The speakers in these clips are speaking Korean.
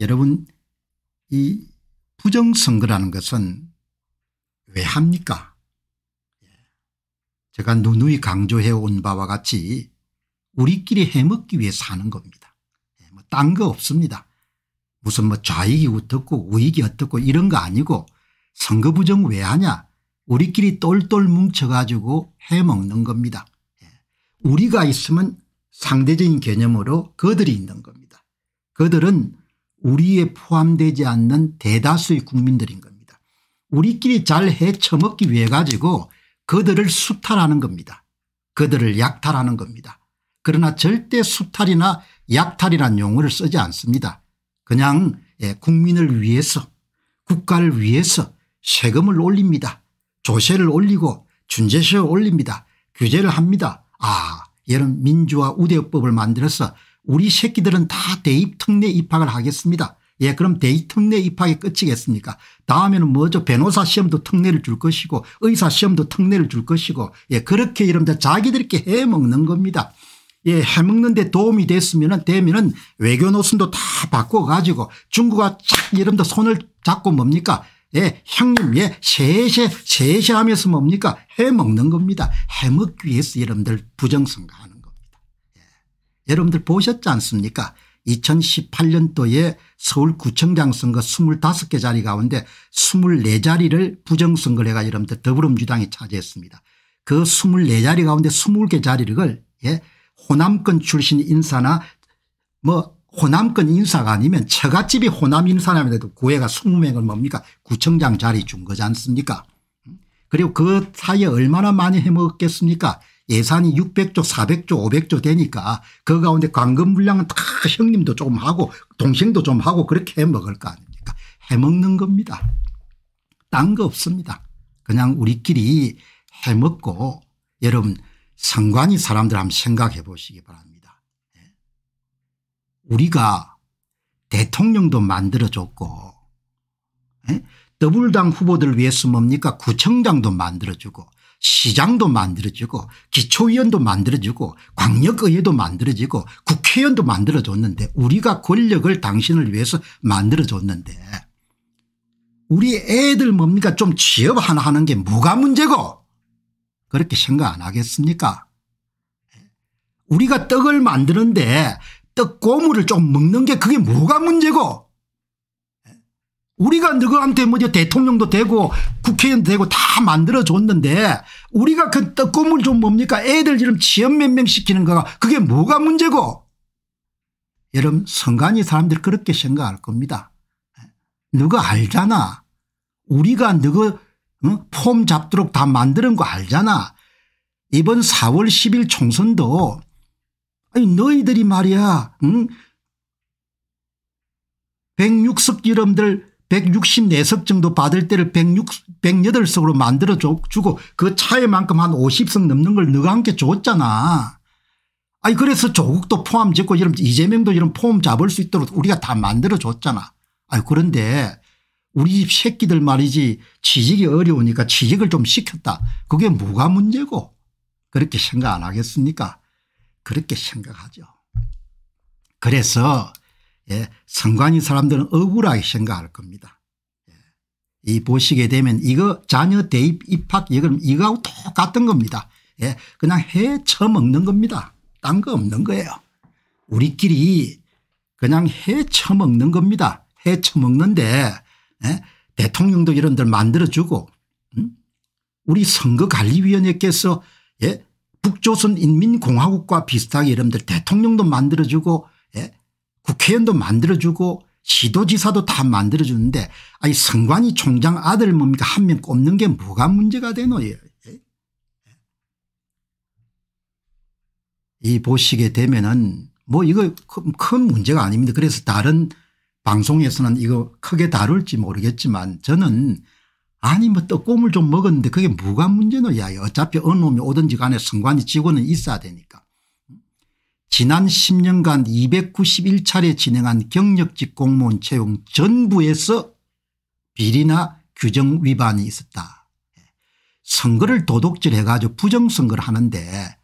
여러분 이 부정선거라는 것은 왜 합니까 예. 제가 누누이 강조해 온 바와 같이 우리끼리 해먹기 위해 사는 겁니다. 예, 뭐딴거 없습니다. 무슨 뭐 좌익이 어떻고 우익이 어떻고 이런 거 아니고 선거 부정 왜 하냐 우리끼리 똘똘 뭉쳐가지고 해먹는 겁니다. 예. 우리가 있으면 상대적인 개념으로 그들이 있는 겁니다. 그들은 우리에 포함되지 않는 대다수의 국민들인 겁니다. 우리끼리 잘 헤쳐먹기 위해 가지고 그들을 수탈하는 겁니다. 그들을 약탈하는 겁니다. 그러나 절대 수탈이나 약탈이란 용어를 쓰지 않습니다. 그냥 예, 국민을 위해서 국가를 위해서 세금을 올립니다. 조세를 올리고 준제세를 올립니다. 규제를 합니다. 아 이런 민주화 우대법을 만들어서 우리 새끼들은 다 대입 특례 입학을 하겠습니다. 예 그럼 대입 특례 입학에 끝이겠습니까 다음에는 뭐죠 변호사 시험도 특례를 줄 것이고 의사 시험도 특례를 줄 것이고 예 그렇게 이러면 자기들끼 해먹는 겁니다. 예, 해먹는데 도움이 됐으면 되면은 외교 노선도 다 바꿔가지고 중국과 착 이름도 손을 잡고 뭡니까? 예, 형님, 예, 세세, 세세 하면서 뭡니까? 해먹는 겁니다. 해먹기 위해서 여러분들 부정선거하는 여러분들 보셨지 않습니까 2018년도에 서울구청장 선거 25개 자리 가운데 24자리를 부정선거를 해가 여러분들 더불어민주당이 차지했습니다. 그 24자리 가운데 20개 자리를 예, 호남권 출신 인사나 뭐 호남권 인사가 아니면 처갓집이 호남 인사라면 구회가 20명을 뭡니까 구청장 자리 준 거지 않습니까 음? 그리고 그 사이에 얼마나 많이 해먹었겠습니까 예산이 600조 400조 500조 되니까 그 가운데 관금 물량은 다 형님도 좀 하고 동생도 좀 하고 그렇게 해 먹을 거 아닙니까 해먹는 겁니다. 딴 거 없습니다. 그냥 우리끼리 해먹고 여러분 상관이 사람들 한번 생각해 보시기 바랍니다. 예. 우리가 대통령도 만들어줬고 예? 더불당 후보들 위해서 뭡니까 구청장도 만들어주고 시장도 만들어지고 기초위원도 만들어지고 광역의회도 만들어지고 국회의원도 만들어줬는데 우리가 권력을 당신을 위해서 만들어줬는데 우리 애들 뭡니까 좀 취업 하나 하는 게 뭐가 문제고 그렇게 생각 안 하겠습니까 우리가 떡을 만드는데 떡 고무를 좀 먹는 게 그게 뭐가 문제고 우리가 누구한테 뭐 대통령도 되고 국회의원 되고 다 만들어 줬는데 우리가 그 떡고물 좀 뭡니까 애들 지금 지업몇명 시키는 거가 그게 뭐가 문제고 여러분 성관이 사람들 그렇게 생각할 겁니다. 누가 알잖아. 우리가 누구 어? 폼 잡도록 다 만드는 거 알잖아. 이번 4월 10일 총선도 아니 너희들이 말이야 응? 106석 여러분들 164석 정도 받을 때를 106, 108석으로 만들어 주고 그 차이만큼 한 50석 넘는 걸 너가 함께 줬잖아. 아니 그래서 조국도 포함 짓고 이런 이재명도 이런 포함 잡을 수 있도록 우리가 다 만들어 줬잖아. 아니 그런데 우리 집 새끼들 말이지 취직이 어려우니까 취직을 좀 시켰다. 그게 뭐가 문제고 그렇게 생각 안 하겠습니까 그렇게 생각하죠. 그래서 예, 성관인 사람들은 억울하게 생각할 겁니다. 예. 이 보시게 되면 이거 자녀 대입 입학 예금 이거하고 똑같은 겁니다. 예, 그냥 해쳐먹는 겁니다. 딴 거 없는 거예요. 우리끼리 그냥 해쳐먹는 겁니다. 해쳐먹는데 예? 대통령도 이런 데 만들어주고 음? 우리 선거관리위원회께서 예? 북조선인민공화국과 비슷하게 여러분들 대통령도 만들어주고 국회의원도 만들어주고 시도지사도 다 만들어주는데 아니 성관이 총장 아들 뭡니까 한 명 꼽는 게 뭐가 문제가 되노 예. 예? 예. 이 보시게 되면은 뭐 이거 큰 문제가 아닙니다. 그래서 다른 방송에서는 이거 크게 다룰지 모르겠지만 저는 아니 뭐 떡고물 좀 먹었는데 그게 뭐가 문제노 야 어차피 어느 놈이 오든지 간에 성관이 직원은 있어야 되니까 지난 10년간 291차례 진행한 경력직 공무원 채용 전부에서 비리나 규정 위반이 있었다. 선거를 도둑질해 가지고 부정선거를 하는데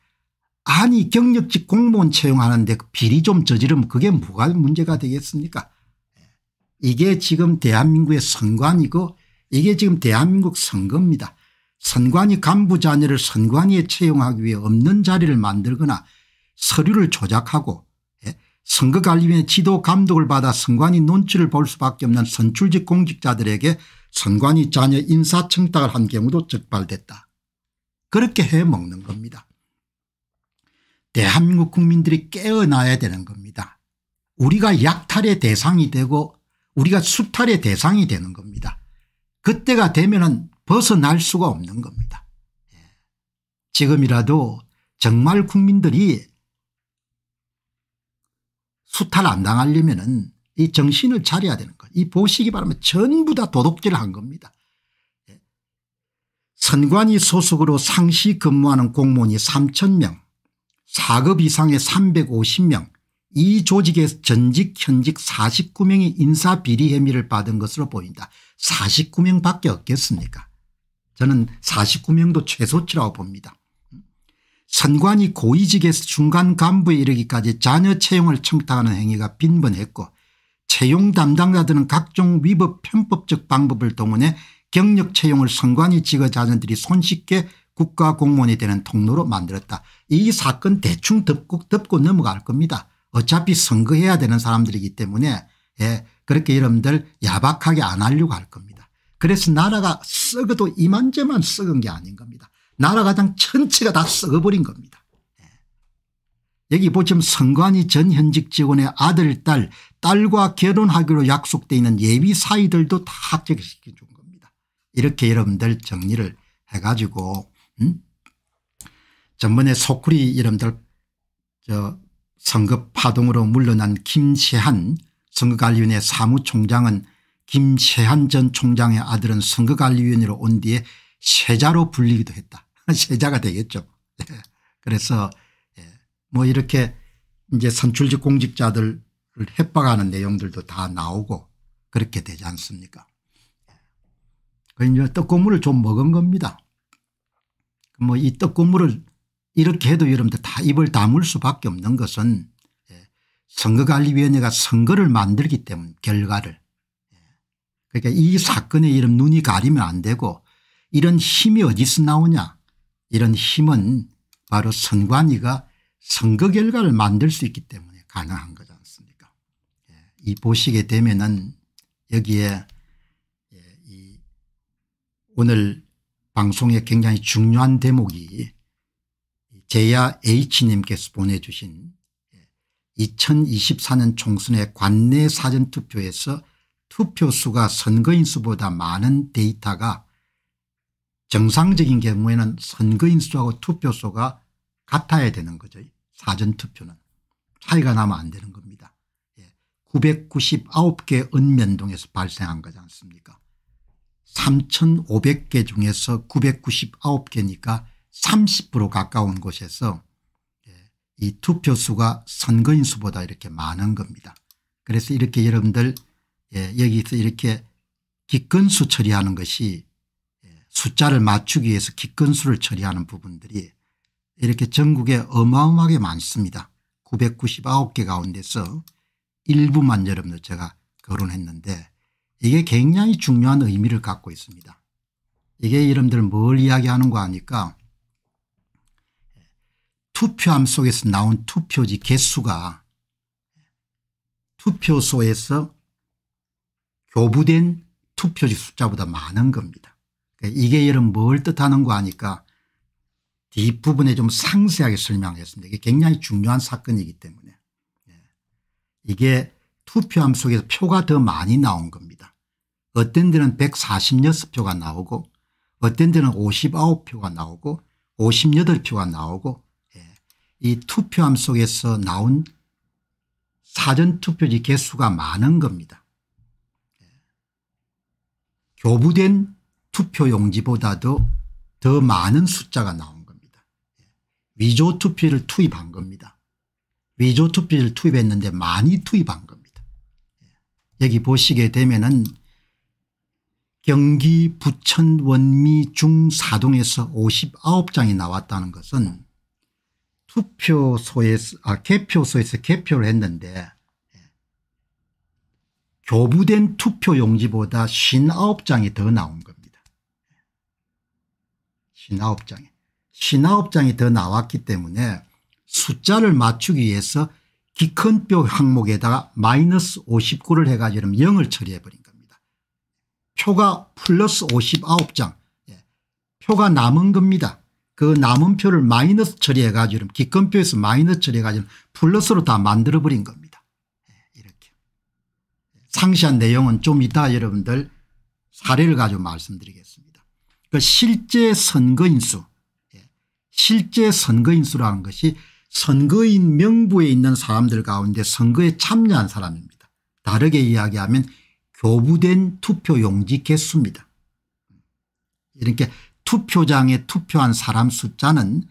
아니 경력직 공무원 채용하는데 비리 좀 저지르면 그게 뭐가 문제가 되겠습니까 이게 지금 대한민국의 선관이고 이게 지금 대한민국 선거입니다. 선관위 간부 자녀를 선관위에 채용하기 위해 없는 자리를 만들거나 서류를 조작하고 예, 선거관리위원회 지도 감독을 받아 선관위 눈치를 볼 수밖에 없는 선출직 공직자들에게 선관위 자녀 인사청탁을 한 경우도 적발됐다. 그렇게 해먹는 겁니다. 대한민국 국민들이 깨어나야 되는 겁니다. 우리가 약탈의 대상이 되고 우리가 수탈의 대상이 되는 겁니다. 그때가 되면 은 벗어날 수가 없는 겁니다. 예. 지금이라도 정말 국민들이 수탈 안 당하려면은 이 정신을 차려야 되는 거이 보시기 바라면 전부 다 도둑질을 한 겁니다. 예. 선관위 소속으로 상시 근무하는 공무원이 3,000명, 4급 이상의 350명, 이 조직의 전직 현직 49명이 인사 비리 혐의를 받은 것으로 보인다. 49명밖에 없겠습니까 저는 49명도 최소치라고 봅니다. 선관위 고위직에서 중간 간부에 이르기까지 자녀 채용을 청탁하는 행위가 빈번했고 채용 담당자들은 각종 위법 편법적 방법을 동원해 경력 채용을 선관위 직어 자녀들이 손쉽게 국가 공무원이 되는 통로로 만들었다. 이 사건 대충 덮고, 덮고 넘어갈 겁니다. 어차피 선거해야 되는 사람들이기 때문에 예, 그렇게 여러분들 야박하게 안 하려고 할 겁니다. 그래서 나라가 썩어도 이만저만 썩은 게 아닌 겁니다. 나라 가장 천체가 다 썩어버린 겁니다. 예. 여기 보시면 선관위 전 현직 직원의 아들 딸 딸과 결혼하기로 약속되어 있는 예비 사이들도 다합시켜준 겁니다. 이렇게 여러분들 정리를 해가지고 음? 전번에 소쿠리 여러분들 저 선거 파동으로 물러난 김세한 선거관리위원회 사무총장은 김세한 전 총장의 아들은 선거관리위원회로 온 뒤에 세자로 불리기도 했다. 세자가 되겠죠. 예. 그래서 예. 뭐 이렇게 이제 선출직 공직자들을 협박하는 내용들도 다 나오고 그렇게 되지 않습니까. 예. 이제 떡고물을 좀 먹은 겁니다. 뭐이 떡고물을 이렇게 해도 여러분들 다 입을 다물 수밖에 없는 것은 선거관리위원회가 선거를 만들기 때문 결과를 그러니까 이 사건의 이름 눈이 가리면 안 되고 이런 힘이 어디서 나오냐 이런 힘은 바로 선관위가 선거 결과를 만들 수 있기 때문에 가능한 거지 않습니까 예. 이 보시게 되면은 여기에 예. 이 오늘 방송에 굉장히 중요한 대목이 제야 H님께서 보내주신 2024년 예, 총선의 관내 사전투표에서 투표수가 선거인수보다 많은 데이터가 정상적인 경우에는 선거인 수하고 투표소가 같아야 되는 거죠. 사전투표는. 차이가 나면 안 되는 겁니다. 예. 999개 은면동에서 발생한 거지 않습니까 3500개 중에서 999개니까 30% 가까운 곳에서 예, 이 투표수가 선거인 수보다 이렇게 많은 겁니다. 그래서 이렇게 여러분들 예, 여기서 이렇게 기권수 처리하는 것이 숫자를 맞추기 위해서 기건수를 처리하는 부분들이 이렇게 전국에 어마어마하게 많습니다. 999개 가운데서 일부만 여러분들 제가 거론했는데 이게 굉장히 중요한 의미를 갖고 있습니다. 이게 여러분들 뭘 이야기하는 거 아니까 투표함 속에서 나온 투표지 개수가 투표소에서 교부된 투표지 숫자보다 많은 겁니다. 예, 이게 여러분 뭘 뜻하는 거 아니까 뒷부분에 좀 상세하게 설명하겠습니다. 이게 굉장히 중요한 사건이기 때문에. 예. 이게 투표함 속에서 표가 더 많이 나온 겁니다. 어떤 데는 146표가 나오고 어떤 데는 59표가 나오고 58표가 나오고 예. 이 투표함 속에서 나온 사전투표지 개수가 많은 겁니다. 교부된 투표용지보다도 더 많은 숫자가 나온 겁니다. 위조 투표를 투입한 겁니다. 위조 투표를 투입했는데 많이 투입한 겁니다. 여기 보시게 되면은 경기 부천 원미 중사동에서 59장이 나왔다는 것은 투표소에서 아 개표소에서 개표를 했는데 교부된 투표용지보다 59장이 더 나온 겁니다. 신화업장에. 신화업장이 더 나왔기 때문에 숫자를 맞추기 위해서 기큰표 항목에다가 마이너스 59를 해가지고 0을 처리해버린 겁니다. 표가 플러스 59장 예. 표가 남은 겁니다. 그 남은 표를 마이너스 처리해가지고 기큰표에서 마이너스 처리해가지고 플러스로 다 만들어버린 겁니다. 예. 이렇게 상시한 내용은 좀 이따 여러분들 사례를 가지고 말씀드리겠습니다. 그 실제 선거인수 예. 실제 선거인수라는 것이 선거인 명부에 있는 사람들 가운데 선거에 참여한 사람입니다. 다르게 이야기하면 교부된 투표용지 개수입니다. 이렇게 투표장에 투표한 사람 숫자는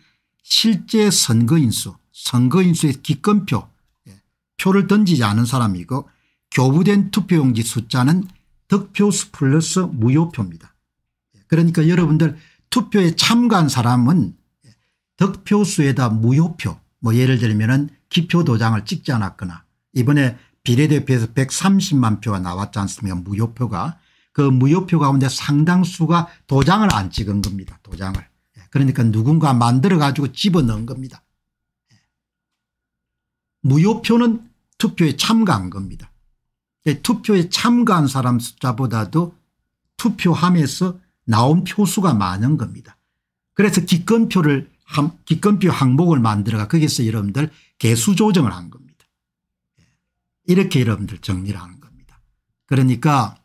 실제 선거인수 선거인수의 기권표 예. 표를 던지지 않은 사람이고 교부된 투표용지 숫자는 득표수 플러스 무효표입니다. 그러니까 여러분들 투표에 참가한 사람은 득표수에다 무효표 뭐 예를 들면 기표 도장을 찍지 않았거나 이번에 비례대표에서 130만 표가 나왔지 않습니까 무효표가 그 무효표 가운데 상당수가 도장을 안 찍은 겁니다 도장을 예, 그러니까 누군가 만들어 가지고 집어넣은 겁니다 예. 무효표는 투표에 참가한 겁니다 예, 투표에 참가한 사람 숫자보다도 투표함에서 나온 표수가 많은 겁니다. 그래서 기권표를 기권표 항목을 만들어가 거기서 여러분들 개수 조정을 한 겁니다. 예. 이렇게 여러분들 정리를 하는 겁니다. 그러니까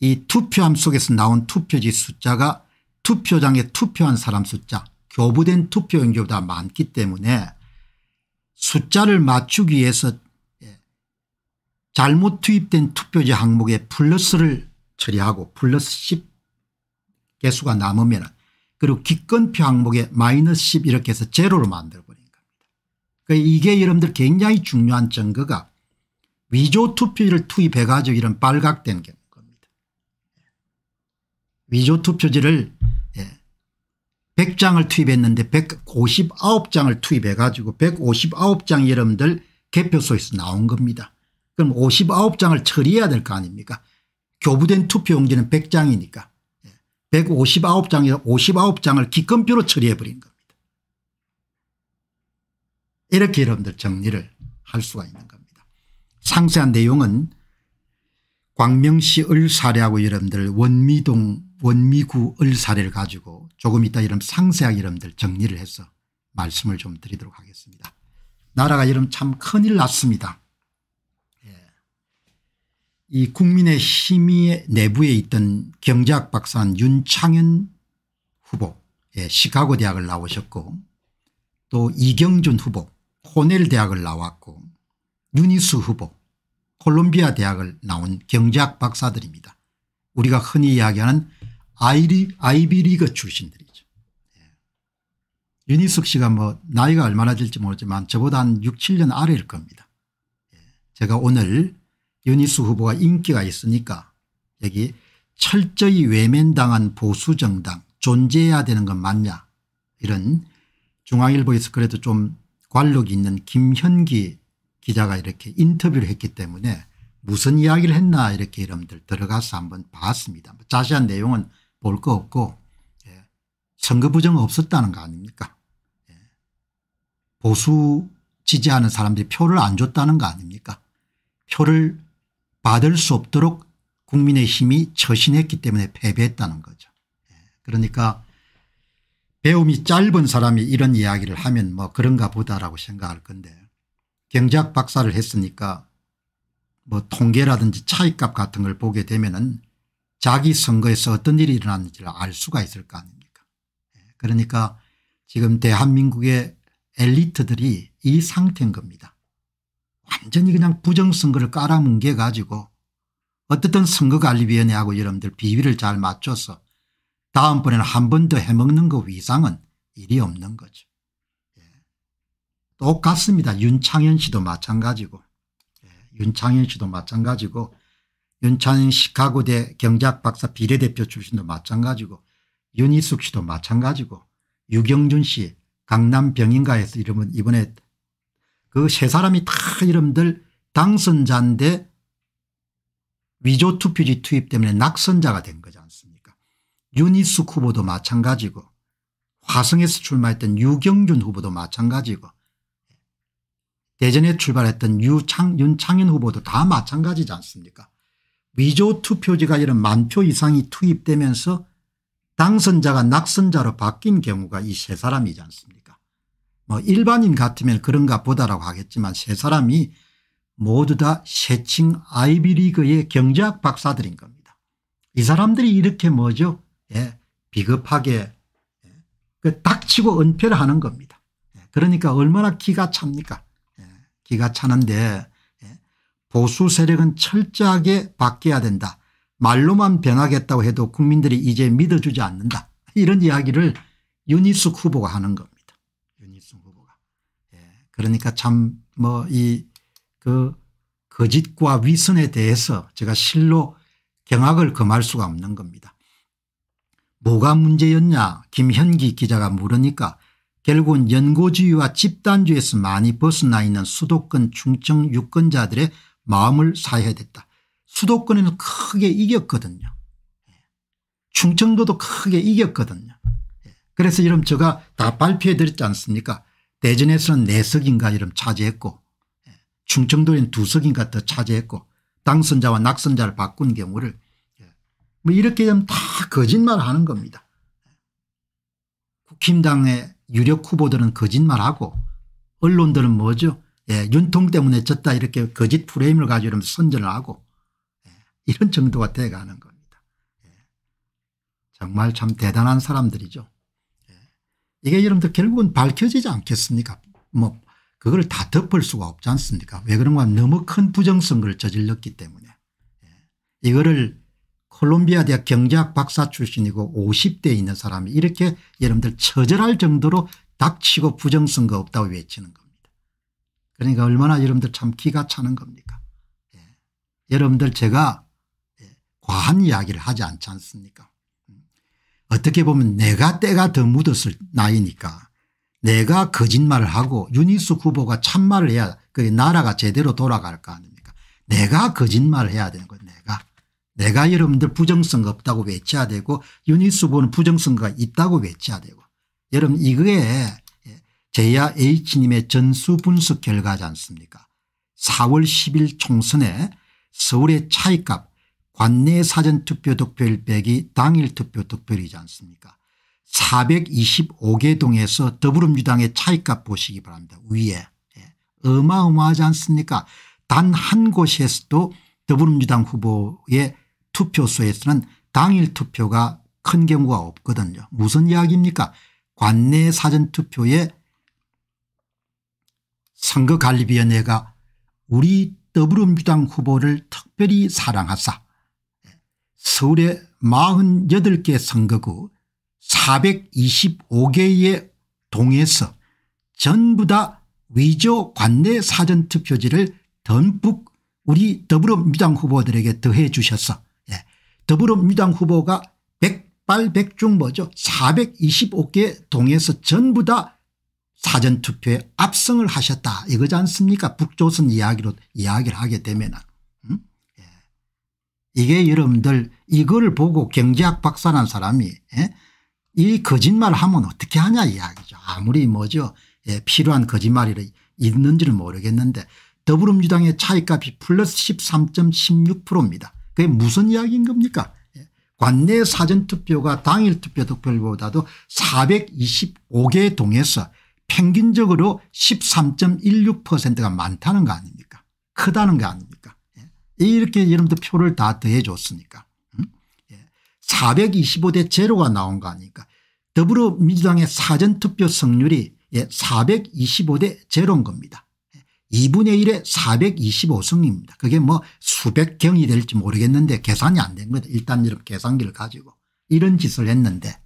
이 투표함 속에서 나온 투표지 숫자가 투표장에 투표한 사람 숫자 교부된 투표용지보다 많기 때문에 숫자를 맞추기 위해서 예, 잘못 투입된 투표지 항목에 플러스를 처리하고 플러스 10 개수가 남으면 그리고 기권표 항목에 마이너스 10 이렇게 해서 제로로 만들어버린 겁니다. 그 이게 여러분들 굉장히 중요한 증거가 위조 투표지를 투입해 가지고 이런 발각된 겁니다. 위조 투표지를 100장을 예, 투입했는데 159장을 투입해 가지고 1 5 9장 여러분들 개표소에서 나온 겁니다. 그럼 59장을 처리해야 될 거 아닙니까 교부된 투표용지는 100장이니까 159장에서 59장을 기권표로 처리해버린 겁니다. 이렇게 여러분들 정리를 할 수가 있는 겁니다. 상세한 내용은 광명시 을사례하고 여러분들 원미동 원미구 을사례를 가지고 조금 이따 여러상세한 여러분들 정리를 해서 말씀을 좀 드리도록 하겠습니다. 나라가 여러분 참 큰일 났습니다. 이 국민의 힘이 내부에 있던 경제학 박사인 윤창현 후보 예, 시카고 대학을 나오셨고 또 이경준 후보 코넬 대학을 나왔고 유니스 후보 콜롬비아 대학을 나온 경제학 박사들입니다. 우리가 흔히 이야기하는 아이리, 아이비리그 출신들이죠. 예. 유니숙 씨가 뭐 나이가 얼마나 될지 모르지만 저보다 한 6, 7년 아래일 겁니다. 예. 제가 오늘 연희수 후보가 인기가 있으니까 여기 철저히 외면당한 보수정당 존재해야 되는 건 맞냐 이런 중앙일보에서 그래도 좀 관록이 있는 김현기 기자가 이렇게 인터뷰를 했기 때문에 무슨 이야기를 했나 이렇게 여러분들 들어가서 한번 봤습니다. 뭐 자세한 내용은 볼 거 없고 예. 선거 부정 없었다는 거 아닙니까 예. 보수 지지하는 사람들이 표를 안 줬다는 거 아닙니까 표를 받을 수 없도록 국민의힘이 처신했기 때문에 패배했다는 거죠. 예, 그러니까 배움이 짧은 사람이 이런 이야기를 하면 뭐 그런가 보다라고 생각할 건데 경제학 박사를 했으니까 뭐 통계라든지 차이값 같은 걸 보게 되면 은 자기 선거에서 어떤 일이 일어났는지를 알 수가 있을 거 아닙니까 예, 그러니까 지금 대한민국의 엘리트들이 이 상태인 겁니다. 완전히 그냥 부정선거를 깔아뭉개 가지고 어떻든 선거관리위원회하고 여러분들 비위를 잘 맞춰서 다음번에는 한 번 더 해먹는 거 위상은 일이 없는 거죠. 예. 똑같습니다. 윤창현 씨도 마찬가지고 예. 윤창현 씨도 마찬가지고 윤창현 시카고대 경제학박사 비례대표 출신도 마찬가지고 윤희숙 씨도 마찬가지고 유경준 씨 강남 병인가에서 이러면 이번에 그세 사람이 다 이름들 당선자인데 위조 투표지 투입 때문에 낙선자가 된 거지 않습니까 유니스 후보도 마찬가지고 화성에서 출마했던 유경준 후보도 마찬가지고 대전에 출발했던 유창, 윤창현 후보도 다 마찬가지지 않습니까 위조 투표지가 이런 만표 이상이 투입되면서 당선자가 낙선자로 바뀐 경우가 이 세 사람이지 않습니까 뭐 일반인 같으면 그런가 보다라고 하겠지만 세 사람이 모두 다 세칭 아이비리그의 경제학 박사들인 겁니다. 이 사람들이 이렇게 뭐죠? 예, 비겁하게 예, 닥치고 그 은폐를 하는 겁니다. 예, 그러니까 얼마나 기가 찹니까? 예, 기가 차는데 예, 보수 세력은 철저하게 바뀌어야 된다. 말로만 변하겠다고 해도 국민들이 이제 믿어주지 않는다. 이런 이야기를 유니스 후보가 하는 겁니다. 그러니까 참 뭐 이 그 거짓과 위선에 대해서 제가 실로 경악을 금할 수가 없는 겁니다. 뭐가 문제였냐 김현기 기자가 물으니까 결국은 연고주의와 집단주의에서 많이 벗어나 있는 수도권 충청 유권자들의 마음을 사야 됐다. 수도권에는 크게 이겼거든요. 충청도도 크게 이겼거든요. 예. 그래서 이런 제가 다 발표해 드렸지 않습니까 대전에서는 네석인가 이름 차지했고 예, 충청도에는 두석인가 더 차지했고 당선자와 낙선자를 바꾼 경우를 예, 뭐 이렇게 되면 다 거짓말하는 겁니다. 국힘당의 유력 후보들은 거짓말하고 언론들은 뭐죠 예, 윤통 때문에 졌다 이렇게 거짓 프레임을 가지고 이러면 선전을 하고 예, 이런 정도가 돼가는 겁니다. 예. 정말 참 대단한 사람들이죠. 이게 여러분들 결국은 밝혀지지 않겠습니까 뭐 그걸 다 덮을 수가 없지 않습니까 왜 그런가 너무 큰 부정선거를 저질렀기 때문에 예. 이거를 콜롬비아 대학 경제학 박사 출신이고 50대에 있는 사람이 이렇게 여러분들 처절할 정도로 닥치고 부정선거 없다고 외치는 겁니다. 그러니까 얼마나 여러분들 참 기가 차는 겁니까 예. 여러분들 제가 예. 과한 이야기를 하지 않지 않습니까 어떻게 보면 내가 때가 더 묻었을 나이니까 내가 거짓말을 하고 유니스 후보가 참말을 해야 그 나라가 제대로 돌아갈 거 아닙니까 내가 거짓말을 해야 되는 거예요 내가. 내가 여러분들 부정선거 없다고 외쳐야 되고 유니스 후보는 부정선거가 있다고 외쳐야 되고 여러분 이거에 예, 제야 H님의 전수 분석 결과지 않습니까 4월 10일 총선에 서울의 차이값 관내 사전투표 득표일 빼기 당일 투표 득표일이지 않습니까 425개 동에서 더불어민주당의 차이값 보시기 바랍니다. 위에 예. 어마어마하지 않습니까 단 한 곳에서도 더불어민주당 후보의 투표소에서는 당일 투표가 큰 경우가 없거든요. 무슨 이야기입니까 관내 사전투표에 선거관리위원회가 우리 더불어민주당 후보를 특별히 사랑하사 서울에 48개 선거구 425개의 동에서 전부 다 위조 관내 사전투표지를 듬뿍 우리 더불어민주당 후보들에게 더해 주셔서 예. 더불어민주당 후보가 백발백중 뭐죠 425개 동에서 전부 다 사전투표에 압승을 하셨다 이거지 않습니까 북조선 이야기로 이야기를 하게 되면 이게 여러분들 이거를 보고 경제학 박사란 사람이 예? 이 거짓말 하면 어떻게 하냐 이야기죠. 아무리 뭐죠 예, 필요한 거짓말이 있는지는 모르겠는데 더불어민주당의 차이값이 플러스 13.16%입니다. 그게 무슨 이야기인 겁니까 예, 관내 사전투표가 당일 투표 득표율보다도 425개 동에서 평균적으로 13.16%가 많다는 거 아닙니까 크다는 거 아닙니까 이렇게 여러분들 표를 다 더해 줬으니까. 425대 예. 제로가 나온 거 아닙니까 더불어민주당의 사전투표 성률이 425대 예, 제로인 겁니다. 2분의 예. 1에 425승입니다. 그게 뭐 수백 경이 될지 모르겠는데 계산이 안 된 거죠. 일단 이런 계산기를 가지고 이런 짓을 했는데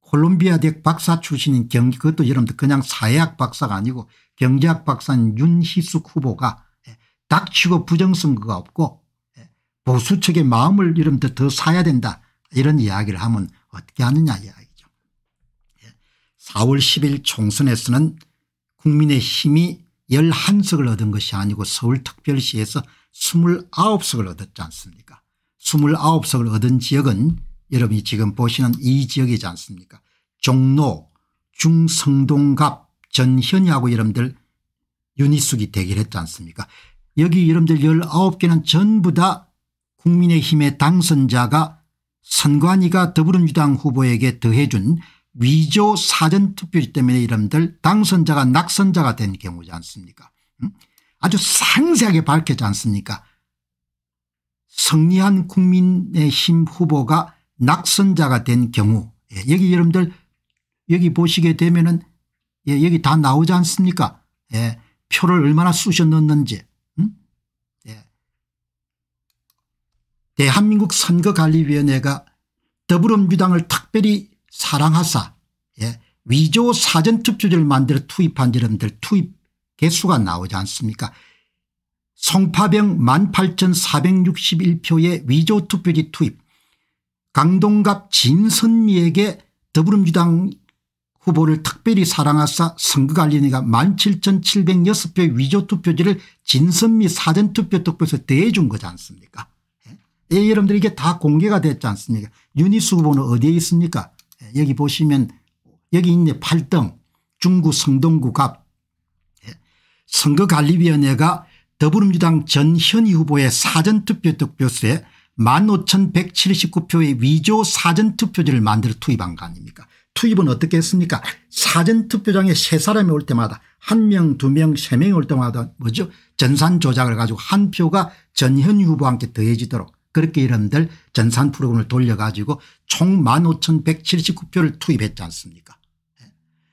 콜롬비아 대 박사 출신인 경기 그것도 여러분들 그냥 사회학 박사가 아니고 경제학 박사인 윤희숙 후보가 닥치고 부정선거가 없고 예, 보수 측의 마음을 이름부터 더 사야 된다 이런 이야기를 하면 어떻게 하느냐 이야기죠. 4월 예, 10일 총선에서는 국민의힘이 11석을 얻은 것이 아니고 서울특별시에서 29석을 얻었지 않습니까 29석을 얻은 지역은 여러분이 지금 보시는 이 지역이지 않습니까 종로 중성동갑 전현희하고 여러분들 유니숙이 대결했지 않습니까 여기 여러분들 19개는 전부 다 국민의힘의 당선자가 선관위가 더불어민주당 후보에게 더해준 위조 사전투표 때문에 여러분들 당선자가 낙선자가 된 경우지 않습니까 음? 아주 상세하게 밝혀지 않습니까 승리한 국민의힘 후보가 낙선자가 된 경우 예, 여기 여러분들 여기 보시게 되면은 예, 여기 다 나오지 않습니까 예, 표를 얼마나 쑤셔 넣는지 었 대한민국 선거관리위원회가 더불어민주당을 특별히 사랑하사 예, 위조 사전투표지를 만들어 투입한 여러분들 투입 개수가 나오지 않습니까 송파병 18,461표의 위조 투표지 투입 강동갑 진선미에게 더불어민주당 후보를 특별히 사랑하사 선거관리위원회가 17,706표의 위조투표지를 진선미 사전투표 특표에서 대해준 거지 않습니까 예, 여러분들 이게 다 공개가 됐지 않습니까 유니스 후보는 어디에 있습니까 예, 여기 보시면 여기 있네 8등 중구 성동구 갑 예. 선거관리위원회가 더불어민주당 전현희 후보의 사전투표 득표수에 15,179표의 위조 사전투표지를 만들어 투입한 거 아닙니까 투입은 어떻게 했습니까 사전투표장에 세 사람이 올 때마다 한 명 두 명 세 명이 올 때마다 뭐죠 전산 조작을 가지고 한 표가 전현희 후보와 함께 더해지도록 그렇게 이러들 전산 프로그램을 돌려가지고 총 15,179표를 투입했지 않습니까 예.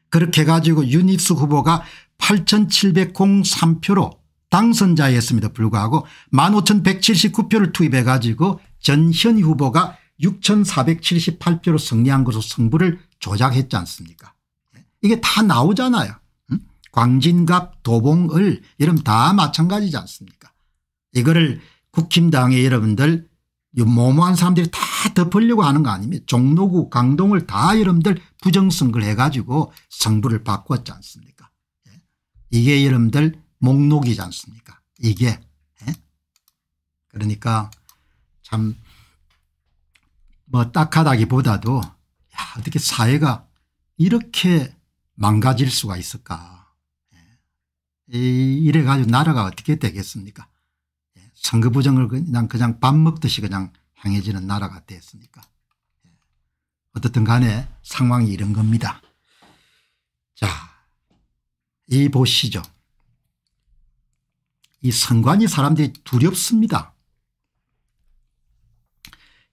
그렇게 가지고 유니스 후보가 8,703표로 당선자였음에도 불구하고 15,179표를 투입해 가지고 전현희 후보가 6,478표로 승리한 것으로 승부를 조작했지 않습니까 예. 이게 다 나오잖아요. 응? 광진갑 도봉을 이름 다 마찬가지지 않습니까 이거를 국힘당의 여러분들 이 모모한 사람들이 다 덮으려고 하는 거 아닙니까 종로구 강동을 다 여러분들 부정선거를 해가지고 정부를 바꿨지 않습니까 예. 이게 여러분들 목록이지 않습니까 이게 예? 그러니까 참 뭐 딱하다기보다도 야, 어떻게 사회가 이렇게 망가질 수가 있을까 예. 이래가지고 나라가 어떻게 되겠습니까 선거부정을 그냥 그냥 밥 먹듯이 그냥 향해지는 나라가 됐으니까. 예. 어떻든 간에 상황이 이런 겁니다. 자, 이 보시죠. 이 선관위 사람들이 두렵습니다.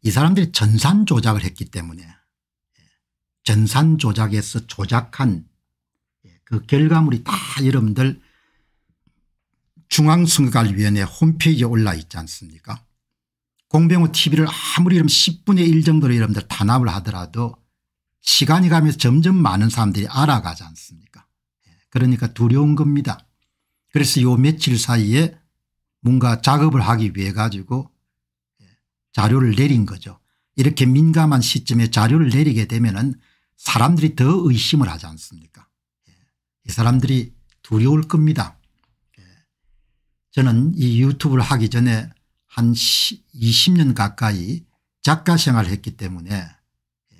이 사람들이 전산 조작을 했기 때문에 예. 전산 조작에서 조작한 예, 그 결과물이 다 여러분들 중앙선거관리위원회 홈페이지에 올라 있지 않습니까 공병호 tv를 아무리 이름 10분의 1 정도로 여러분들 단합을 하더라도 시간이 가면서 점점 많은 사람들이 알아가지 않습니까 예, 그러니까 두려운 겁니다. 그래서 요 며칠 사이에 뭔가 작업을 하기 위해 가지고 예, 자료를 내린 거죠. 이렇게 민감한 시점에 자료를 내리게 되면 사람들이 더 의심을 하지 않습니까 예, 이 사람들이 두려울 겁니다. 저는 이 유튜브를 하기 전에 한 20년 가까이 작가 생활을 했기 때문에 예,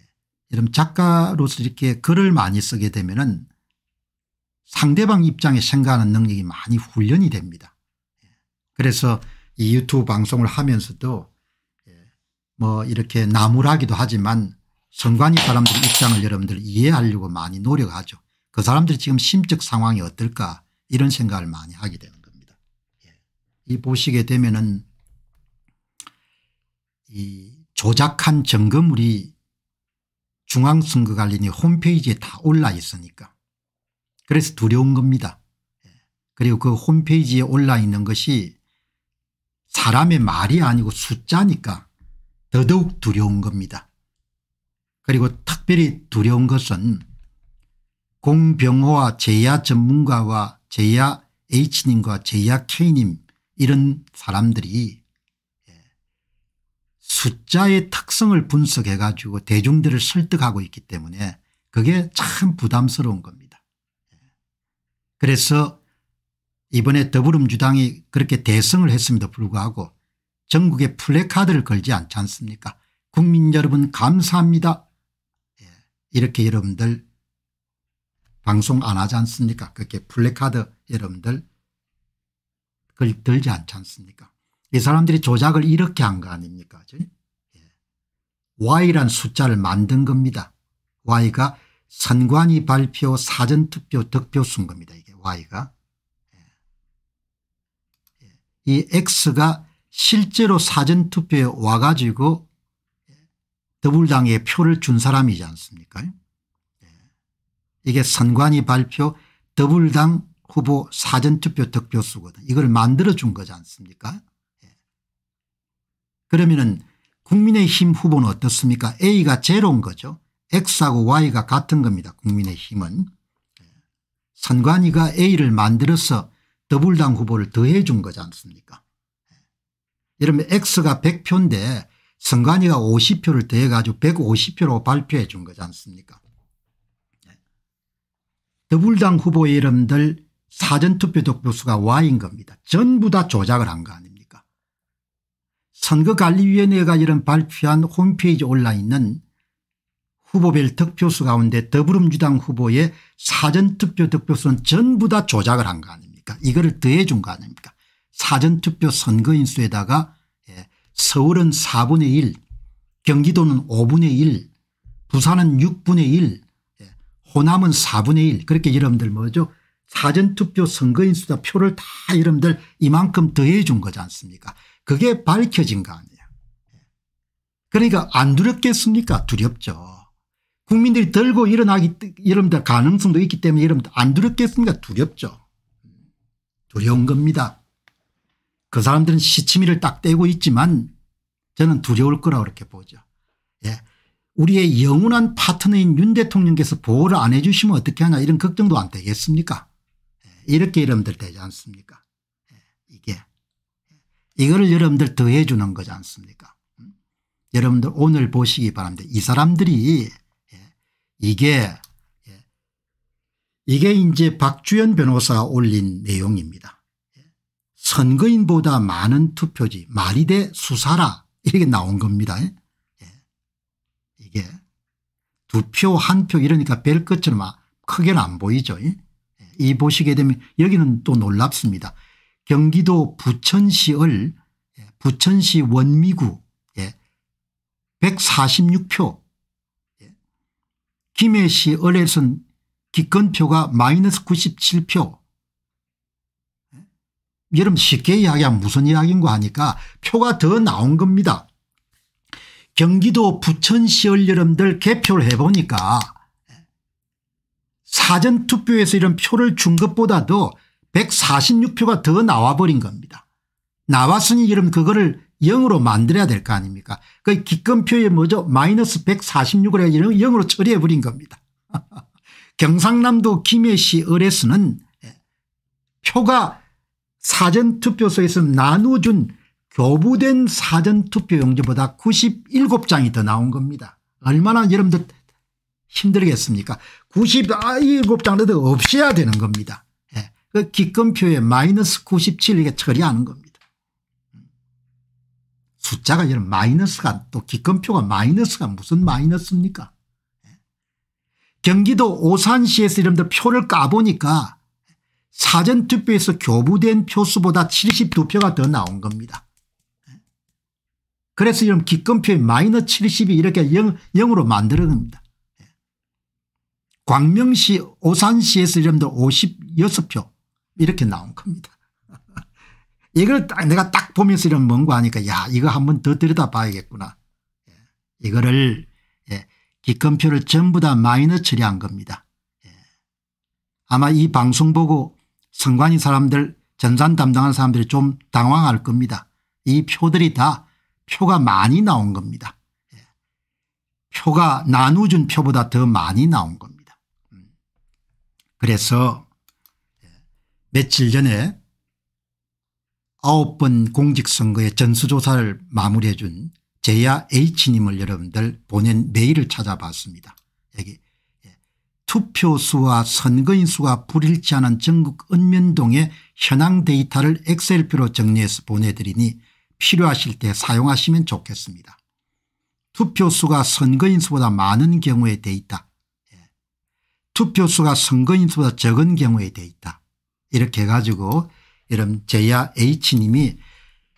이런 작가로서 이렇게 글을 많이 쓰게 되면은 상대방 입장에 생각하는 능력이 많이 훈련이 됩니다. 예, 그래서 이 유튜브 방송을 하면서도 예, 뭐 이렇게 나무라기도 하지만 선관위 사람들 입장을 여러분들 이해하려고 많이 노력하죠. 그 사람들이 지금 심적 상황이 어떨까 이런 생각을 많이 하게 됩니다. 이 보시게 되면은 이 조작한 점검물이 중앙선거관리위 홈페이지에 다 올라 있으니까 그래서 두려운 겁니다. 예. 그리고 그 홈페이지에 올라 있는 것이 사람의 말이 아니고 숫자니까 더더욱 두려운 겁니다. 그리고 특별히 두려운 것은 공병호와 제야 전문가와 제야 H님과 제야 K님 이런 사람들이 예, 숫자의 특성을 분석해 가지고 대중들을 설득하고 있기 때문에 그게 참 부담스러운 겁니다. 예. 그래서 이번에 더불어민주당이 그렇게 대승을 했음에도 불구하고 전국에 플래카드를 걸지 않지 않습니까 국민 여러분 감사합니다. 예. 이렇게 여러분들 방송 안 하지 않습니까 그렇게 플래카드 여러분들 그걸 들지 않지 않습니까 이 사람들이 조작을 이렇게 한 거 아닙니까 예. y란 숫자를 만든 겁니다 y가 선관위 발표 사전투표 득표수인 겁니다 이게 y가 예. 예. 이 x가 실제로 사전투표에 와가지고 더불당에 표를 준 사람이지 않습니까 이게 선관위 발표 더불당 후보 사전투표 득표수거든 이걸 만들어준 거지 않습니까 예. 그러면은 국민의힘 후보는 어떻습니까 A가 제로인 거죠 X하고 Y가 같은 겁니다 국민의힘은 예. 선관위가 A를 만들어서 더불당 후보를 더해 준 거지 않습니까 예. 여러분 X가 100표인데 선관위가 50표를 더해 가지고 150표로 발표해 준 거지 않습니까 예. 더불당 후보 이름들 사전투표 득표수가 와인 겁니다. 전부 다 조작을 한 거 아닙니까 선거관리위원회가 이런 발표한 홈페이지 올라있는 후보별 득표수 가운데 더불어민주당 후보의 사전투표 득표수는 전부 다 조작을 한 거 아닙니까 이거를 더해 준거 아닙니까 사전투표 선거인수에다가 예, 서울은 4분의 1 경기도는 5분의 1 부산은 6분의 1 예, 호남은 4분의 1 그렇게 여러분들 뭐죠 사전투표 선거인수다 표를 다이름들 이만큼 더해 준 거지 않습니까 그게 밝혀진 거 아니에요. 그러니까 안 두렵겠습니까 두렵죠. 국민들이 들고 일어나기 여러분들 가능성도 있기 때문에 이름들안 두렵겠습니까 두렵죠. 두려운 겁니다. 그 사람들은 시치미를 딱 떼고 있지만 저는 두려울 거라 고 그렇게 보죠. 예. 우리의 영원한 파트너인 윤 대통령께서 보호를 안 해 주시면 어떻게 하냐 이런 걱정도 안 되겠습니까 이렇게 여러분들 되지 않습니까 예, 이게 예, 이거를 여러분들 더해 주는 거지 않습니까 음? 여러분들 오늘 보시기 바랍니다 이 사람들이 예, 이게 이게 이제 박주현 변호사 올린 내용입니다 선거인보다 많은 투표지 말이 돼 수사라 이렇게 나온 겁니다 이게 두 표 한 표 이러니까 별 것처럼 크게는 안 보이죠 이 보시게 되면 여기는 또 놀랍습니다. 경기도 부천시을 예, 부천시 원미구 146표 예, 예, 김해시 을에선 기권표가 마이너스 97표 여러분 쉽게 이야기하면 무슨 이야기인가 하니까 표가 더 나온 겁니다. 경기도 부천시을 여러분들 개표를 해보니까 사전투표에서 이런 표를 준 것보다도 146표가 더 나와버린 겁니다. 나왔으니 이름 그거를 0으로 만들어야 될 거 아닙니까 그 기권표에 뭐죠 마이너스 146을 해야지 0으로 처리해버린 겁니다. 경상남도 김해시 의뢰서는 예, 표가 사전투표소에서 나눠준 교부된 사전투표용지보다 97장이 더 나온 겁니다. 얼마나 여러분들 힘들겠습니까 97장라도 아, 없애야 되는 겁니다. 예. 그 기권표에 마이너스 97 이게 처리하는 겁니다. 숫자가 이런 마이너스가 또 기권표가 마이너스가 무슨 마이너스입니까 예. 경기도 오산시에서 이름들 표를 까보니까 사전투표에서 교부된 표수보다 72표가 더 나온 겁니다. 예. 그래서 이런 기권표에 마이너 스7 2이렇게 0, 으로 만들어 냅니다 광명시 오산시에서 이러면 56표 이렇게 나온 겁니다. 이걸 딱 내가 딱 보면서 이런 뭔고 하니까 야 이거 한번 더 들여다봐야겠구나. 예. 이거를 예, 기권표를 전부 다 마이너 처리한 겁니다. 예. 아마 이 방송 보고 선관위 사람들 전산 담당한 사람들이 좀 당황할 겁니다. 이 표들이 다 표가 많이 나온 겁니다. 예. 표가 나누준 표보다 더 많이 나온 겁니다. 그래서 며칠 전에 아홉 번 공직선거의 전수조사를 마무리해 준 제야 H님을 여러분들 보낸 메일을 찾아봤습니다. 여기 예, 투표수와 선거인 수가 불일치하는 전국 읍면동의 현황 데이터를 엑셀표로 정리해서 보내드리니 필요하실 때 사용하시면 좋겠습니다. 투표수가 선거인 수보다 많은 경우의 데이터 투표수가 선거인수보다 적은 경우에 돼 있다. 이렇게 해가지고 이런 제야 H님이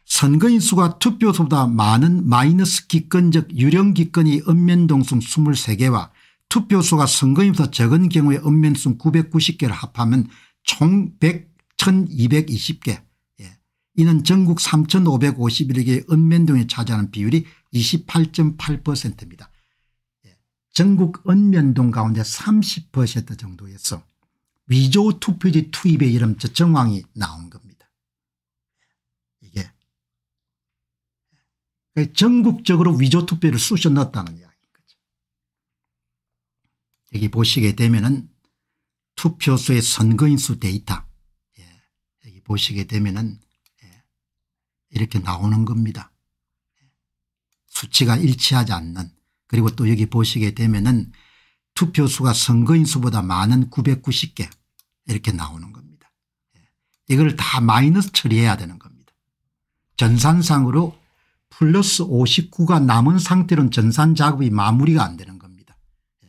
선거인수가 투표수보다 많은 마이너스 기권적 유령 기권이 읍면동승 23개와 투표수가 선거인수보다 적은 경우에 읍면승 990개를 합하면 총 100, 1220개 예. 이는 전국 3551개 의 읍면동에 차지하는 비율이 28.8%입니다. 전국 언면동 가운데 30% 정도에서 위조 투표지 투입의 이름 저 정황이 나온 겁니다. 이게 전국적으로 위조 투표를 쑤셔 넣었다는 이야기인 거죠. 여기 보시게 되면은 투표소의 선거인수 데이터 예. 여기 보시게 되면은 예. 이렇게 나오는 겁니다. 수치가 일치하지 않는 그리고 또 여기 보시게 되면은 투표수가 선거인 수보다 많은 990개 이렇게 나오는 겁니다. 예. 이걸 다 마이너스 처리해야 되는 겁니다. 전산상으로 플러스 59가 남은 상태로는 전산 작업이 마무리가 안 되는 겁니다. 예.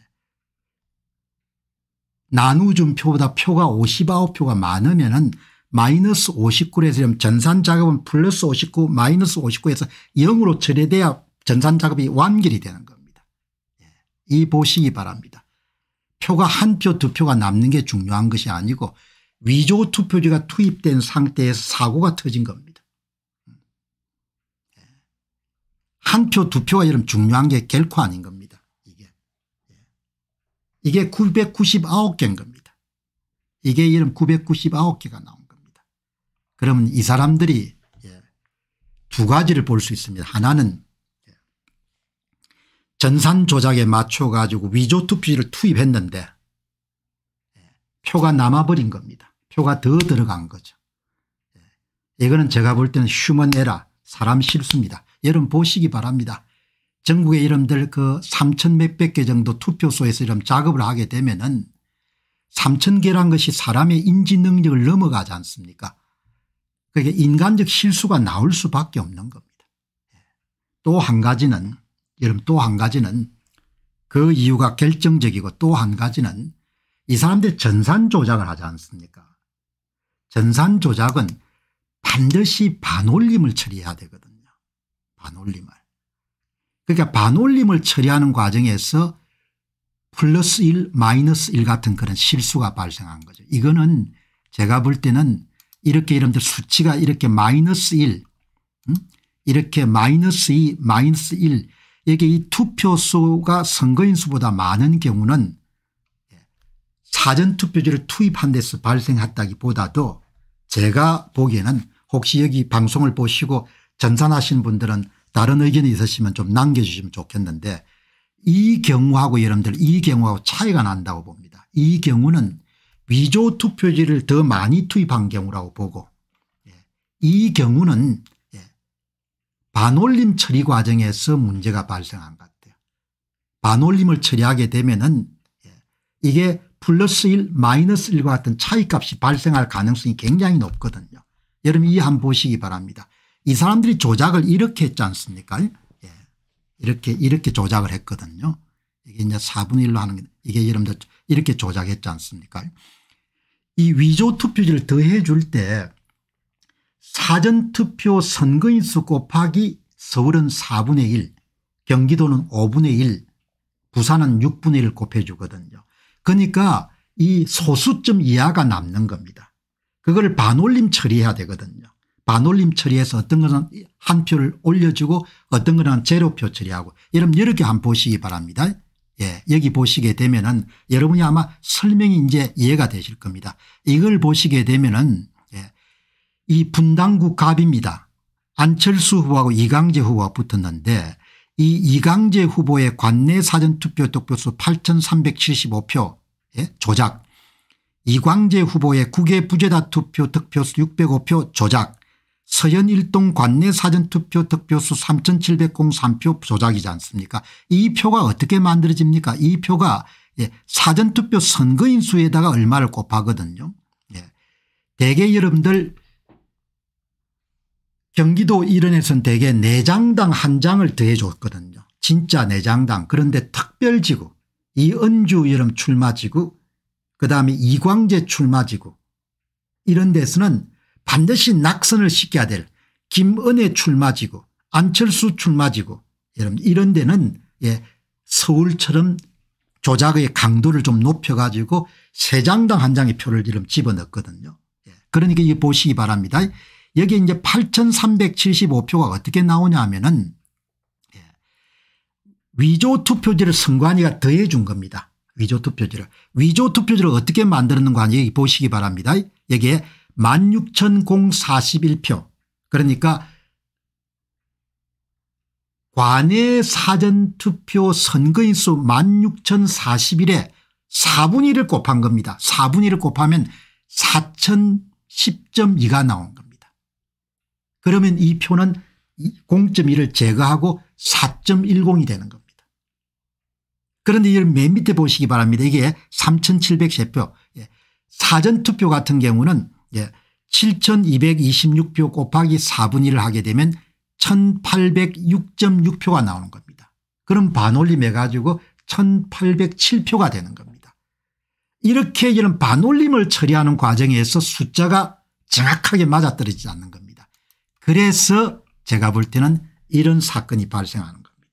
나누준 표보다 표가 59표가 많으면 은 마이너스 59에서 전산 작업은 플러스 59 마이너스 59에서 0으로 처리돼야 전산 작업이 완결이 되는 겁니다. 이 보시기 바랍니다. 표가 한 표 두 표가 남는 게 중요한 것이 아니고 위조 투표지가 투입된 상태에서 사고가 터진 겁니다. 한 표 두 표가 이런 중요한 게 결코 아닌 겁니다. 이게 이게 999개인 겁니다. 이게 이런 999개가 나온 겁니다. 그러면 이 사람들이 예, 두 가지를 볼 수 있습니다. 하나는 전산 조작에 맞춰 가지고 위조 투표지를 투입했는데 표가 남아버린 겁니다. 표가 더 들어간 거죠. 예. 이거는 제가 볼 때는 휴먼 에라 사람 실수입니다. 여러분 보시기 바랍니다. 전국의 이름들 그 3천 몇백 개 정도 투표소에서 이런 작업을 하게 되면은 3천 개란 것이 사람의 인지 능력을 넘어가지 않습니까? 그게 인간적 실수가 나올 수밖에 없는 겁니다. 예. 또한 가지는 여러분 또 한 가지는 그 이유가 결정적이고 또 한 가지는 이 사람들 전산 조작을 하지 않습니까 전산 조작은 반드시 반올림을 처리해야 되거든요. 반올림을. 그러니까 반올림을 처리하는 과정에서 플러스 1 마이너스 1 같은 그런 실수가 발생한 거죠. 이거는 제가 볼 때는 이렇게 여러분들 수치가 이렇게 마이너스 1 음? 이렇게 마이너스 2 마이너스 1 이게 이 투표수가 선거인 수보다 많은 경우는 사전투표지를 투입한 데서 발생했다기보다도 제가 보기에는 혹시 여기 방송을 보시고 전산하신 분들은 다른 의견이 있으시면 좀 남겨주시면 좋겠는데 이 경우하고 여러분들 이 경우하고 차이가 난다고 봅니다. 이 경우는 위조 투표지를 더 많이 투입한 경우라고 보고 예, 이 경우는 반올림 처리 과정에서 문제가 발생한 것 같아요. 반올림을 처리하게 되면은 예, 이게 플러스 1 마이너스 1과 같은 차이값이 발생할 가능성이 굉장히 높거든요. 여러분 이 한 보시기 바랍니다. 이 사람들이 조작을 이렇게 했지 않습니까 예. 이렇게 이렇게 조작을 했거든요. 이게 이제 4분의 1로 하는 게 이게 여러분들 이렇게 조작했지 않습니까 이 위조 투표지를 더해 줄때 사전투표 선거인수 곱하기 서울은 4분의 1 경기도는 5분의 1 부산은 6분의 1 곱해주거든요. 그러니까 이 소수점 이하가 남는 겁니다. 그걸 반올림 처리해야 되거든요. 반올림 처리해서 어떤 것은 한 표를 올려주고 어떤 것은 제로표 처리하고 여러분 이렇게 한번 보시기 바랍니다. 예, 여기 보시게 되면은 여러분이 아마 설명이 이제 이해가 되실 겁니다. 이걸 보시게 되면은 이 분당구 갑입니다. 안철수 후보하고 이강재 후보가 붙었는데 이 이강재 후보의 관내 사전투표 득표수 8375표 예? 조작 이광재 후보의 국외 부재다 투표 득표수 605표 조작 서현 일동 관내 사전투표 득표수 3703표 조작이지 않습니까 이 표가 어떻게 만들어집니까 이 표가 예, 사전투표 선거인 수에다가 얼마를 곱하거든요 예. 대개 여러분들 경기도 일원에서는 대개 내장당 한 장을 더해 줬거든요. 진짜 내장당 그런데 특별지구 이은주 여름 출마지구 그다음에 이광재 출마지구 이런 데서는 반드시 낙선을 시켜야 될 김은혜 출마지구 안철수 출마지구 여러분 이런 데는 예, 서울처럼 조작의 강도를 좀 높여가지고 세 장당 한 장의 표를 이름 집어넣거든요. 예, 그러니까 이 보시기 바랍니다. 여기 이제 8,375표가 어떻게 나오냐 하면은 예, 위조 투표지를 선관위가 더해 준 겁니다. 위조 투표지를. 위조 투표지를 어떻게 만들었는가 여기 보시기 바랍니다. 여기에 16,041표 그러니까 관내 사전투표 선거인수 16,041에 4분의 1을 곱한 겁니다. 4분의 1을 곱하면 4,010.2가 나온 겁니다. 그러면 이 표는 0.1을 제거하고 4.10이 되는 겁니다. 그런데 이걸 맨 밑에 보시기 바랍니다. 이게 3703표 예. 사전투표 같은 경우는 7226표 예, 곱하기 4분의 1을 하게 되면 1806.6표가 나오는 겁니다. 그럼 반올림해 가지고 1807표가 되는 겁니다. 이렇게 이런 반올림을 처리하는 과정에서 숫자가 정확하게 맞아떨어지지 않는 겁니다. 그래서 제가 볼 때는 이런 사건이 발생하는 겁니다.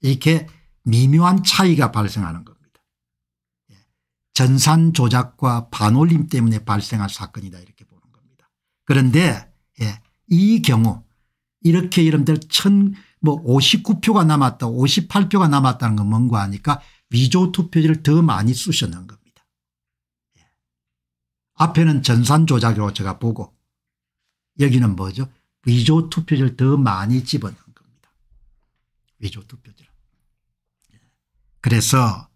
이렇게 미묘한 차이가 발생하는 겁니다. 예. 전산 조작과 반올림 때문에 발생한 사건이다 이렇게 보는 겁니다. 그런데 예, 이 경우 이렇게 여러분들 천, 뭐 59표가 남았다 58표가 남았다는 건 뭔가 하니까 위조 투표지를 더 많이 쓰셨는 겁니다. 예. 앞에는 전산 조작이라고 제가 보고 여기는 뭐죠? 위조 투표지를 더 많이 집어넣은 겁니다. 위조 투표지를. 예. 그래서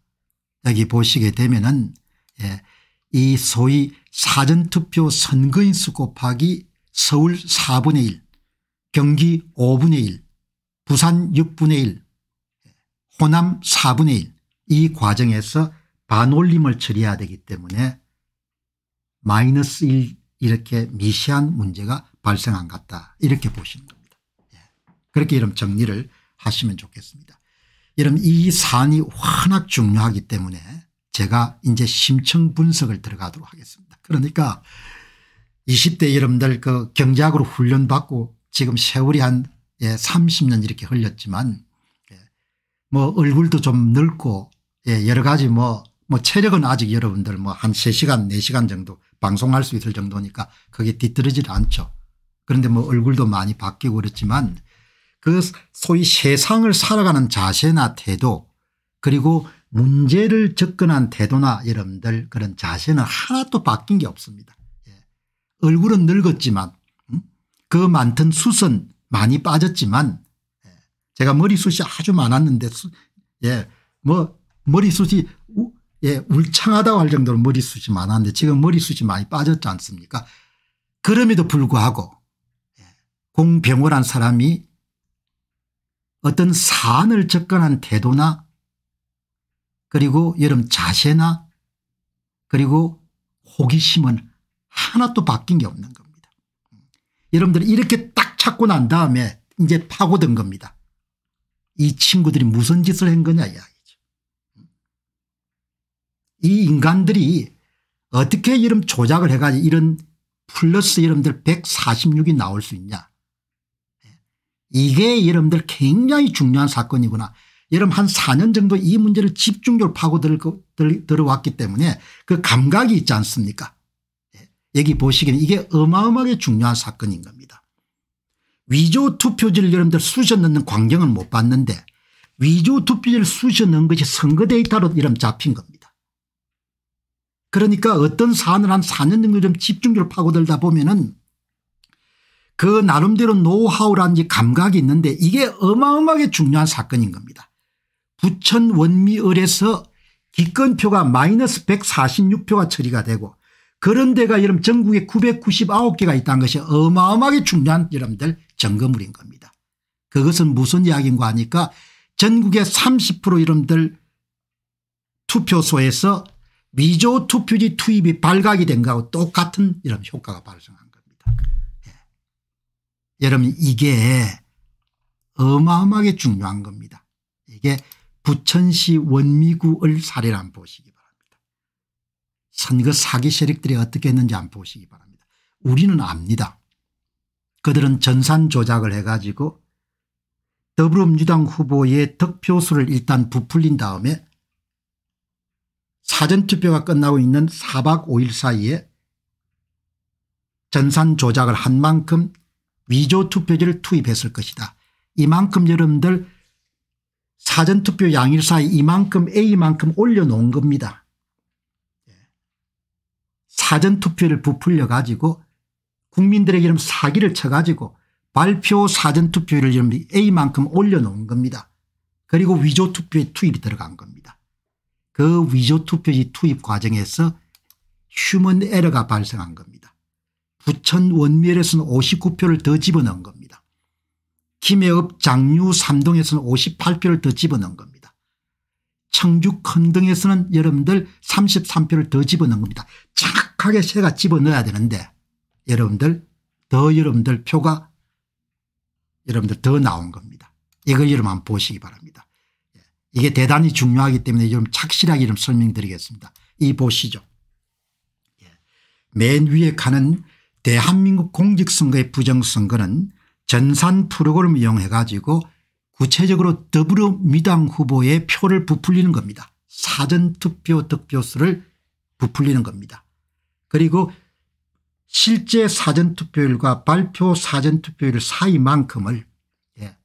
여기 보시게 되면은 예, 이 소위 사전투표 선거인수 곱하기 서울 4분의 1, 경기 5분의 1, 부산 6분의 1, 호남 4분의 1, 이 과정에서 반올림을 처리해야 되기 때문에 마이너스 1 이렇게 미시한 문제가 발생한 것 같다 이렇게 보시는 겁니다. 예. 그렇게 이런 정리를 하시면 좋겠습니다. 이런 이 사안이 워낙 중요하기 때문에 제가 이제 심층 분석을 들어가도록 하겠습니다. 그러니까 20대 여러분들 그 경제학으로 훈련받고 지금 세월이 한 예, 30년 이렇게 흘렸지만 예, 뭐 얼굴도 좀 늙고 예, 여러 가지 뭐, 뭐 체력은 아직 여러분들 뭐 한 3시간 4시간 정도 방송할 수 있을 정도니까 그게 뒤떨어질 않죠. 그런데 뭐 얼굴도 많이 바뀌고 그렇지만 그 소위 세상을 살아가는 자세나 태도 그리고 문제를 접근한 태도나 여러분들 그런 자세는 하나도 바뀐 게 없습니다. 예. 얼굴은 늙었지만 음? 그 많던 숱은 많이 빠졌지만 예. 제가 머리숱이 아주 많았는데 예. 뭐 머리숱이 우, 예. 울창하다고 할 정도로 머리숱이 많았는데 지금 머리숱이 많이 빠졌지 않습니까 그럼에도 불구하고 공병호란 사람이 어떤 사안을 접근한 태도나 그리고 여름 자세나 그리고 호기심은 하나도 바뀐 게 없는 겁니다. 여러분들 이렇게 딱 찾고 난 다음에 이제 파고든 겁니다. 이 친구들이 무슨 짓을 한 거냐 이야기죠. 이 인간들이 어떻게 이런 조작을 해가지고 이런 플러스 여러분들 146이 나올 수 있냐. 이게 여러분들 굉장히 중요한 사건이구나. 여러분 한 4년 정도 이 문제를 집중적으로 파고들 들어왔기 때문에 그 감각이 있지 않습니까 예. 여기 보시기는 이게 어마어마하게 중요한 사건인 겁니다. 위조 투표지를 여러분들 쑤셔 넣는 광경은 못 봤는데 위조 투표지를 쑤셔 넣은 것이 선거 데이터로 이름 잡힌 겁니다. 그러니까 어떤 사안을 한 4년 정도 좀 집중적으로 파고들다 보면은 그 나름대로 노하우라든지 감각이 있는데 이게 어마어마하게 중요한 사건인 겁니다. 부천 원미을에서 기권표가 마이너스 146표가 처리가 되고 그런 데가 여러분 전국에 999개가 있다는 것이 어마어마하게 중요한 여러분들 점검물인 겁니다. 그것은 무슨 이야기인가 하니까 전국의 30% 여러분들 투표소에서 미조 투표지 투입이 발각이 된 거하고 똑같은 이런 효과가 발생합니다. 여러분 이게 어마어마하게 중요한 겁니다. 이게 부천시 원미구을 사례를 안 보시기 바랍니다. 선거 사기 세력들이 어떻게 했는지 안 보시기 바랍니다. 우리는 압니다. 그들은 전산 조작을 해가지고 더불어민주당 후보의 득표수를 일단 부풀린 다음에 사전투표가 끝나고 있는 4박 5일 사이에 전산 조작을 한 만큼 위조 투표지를 투입했을 것이다. 이만큼 여러분들 사전투표 양일 사이 이만큼 A만큼 올려놓은 겁니다. 예. 사전투표를 부풀려 가지고 국민들에게 이름 사기를 쳐가지고 발표 사전투표를 이름 A만큼 올려놓은 겁니다. 그리고 위조투표에 투입이 들어간 겁니다. 그 위조투표지 투입 과정에서 휴먼 에러가 발생한 겁니다. 부천 원멸에서는 59표를 더 집어넣은 겁니다. 김해읍 장류 3동에서는 58표를 더 집어넣은 겁니다. 청주 큰등에서는 여러분들 33표를 더 집어넣은 겁니다. 착하게새가 집어넣어야 되는데 여러분들 더 여러분들 표가 여러분들 더 나온 겁니다. 이걸 여러분 보시기 바랍니다. 이게 대단히 중요하기 때문에 좀 착실하게 좀 설명드리겠습니다. 이 보시죠. 맨 위에 가는 대한민국 공직선거의 부정선거는 전산 프로그램을 이용해 가지고 구체적으로 더불어미당 후보의 표를 부풀리는 겁니다. 사전투표 득표수를 부풀리는 겁니다. 그리고 실제 사전투표율과 발표 사전투표율 사이만큼을 예.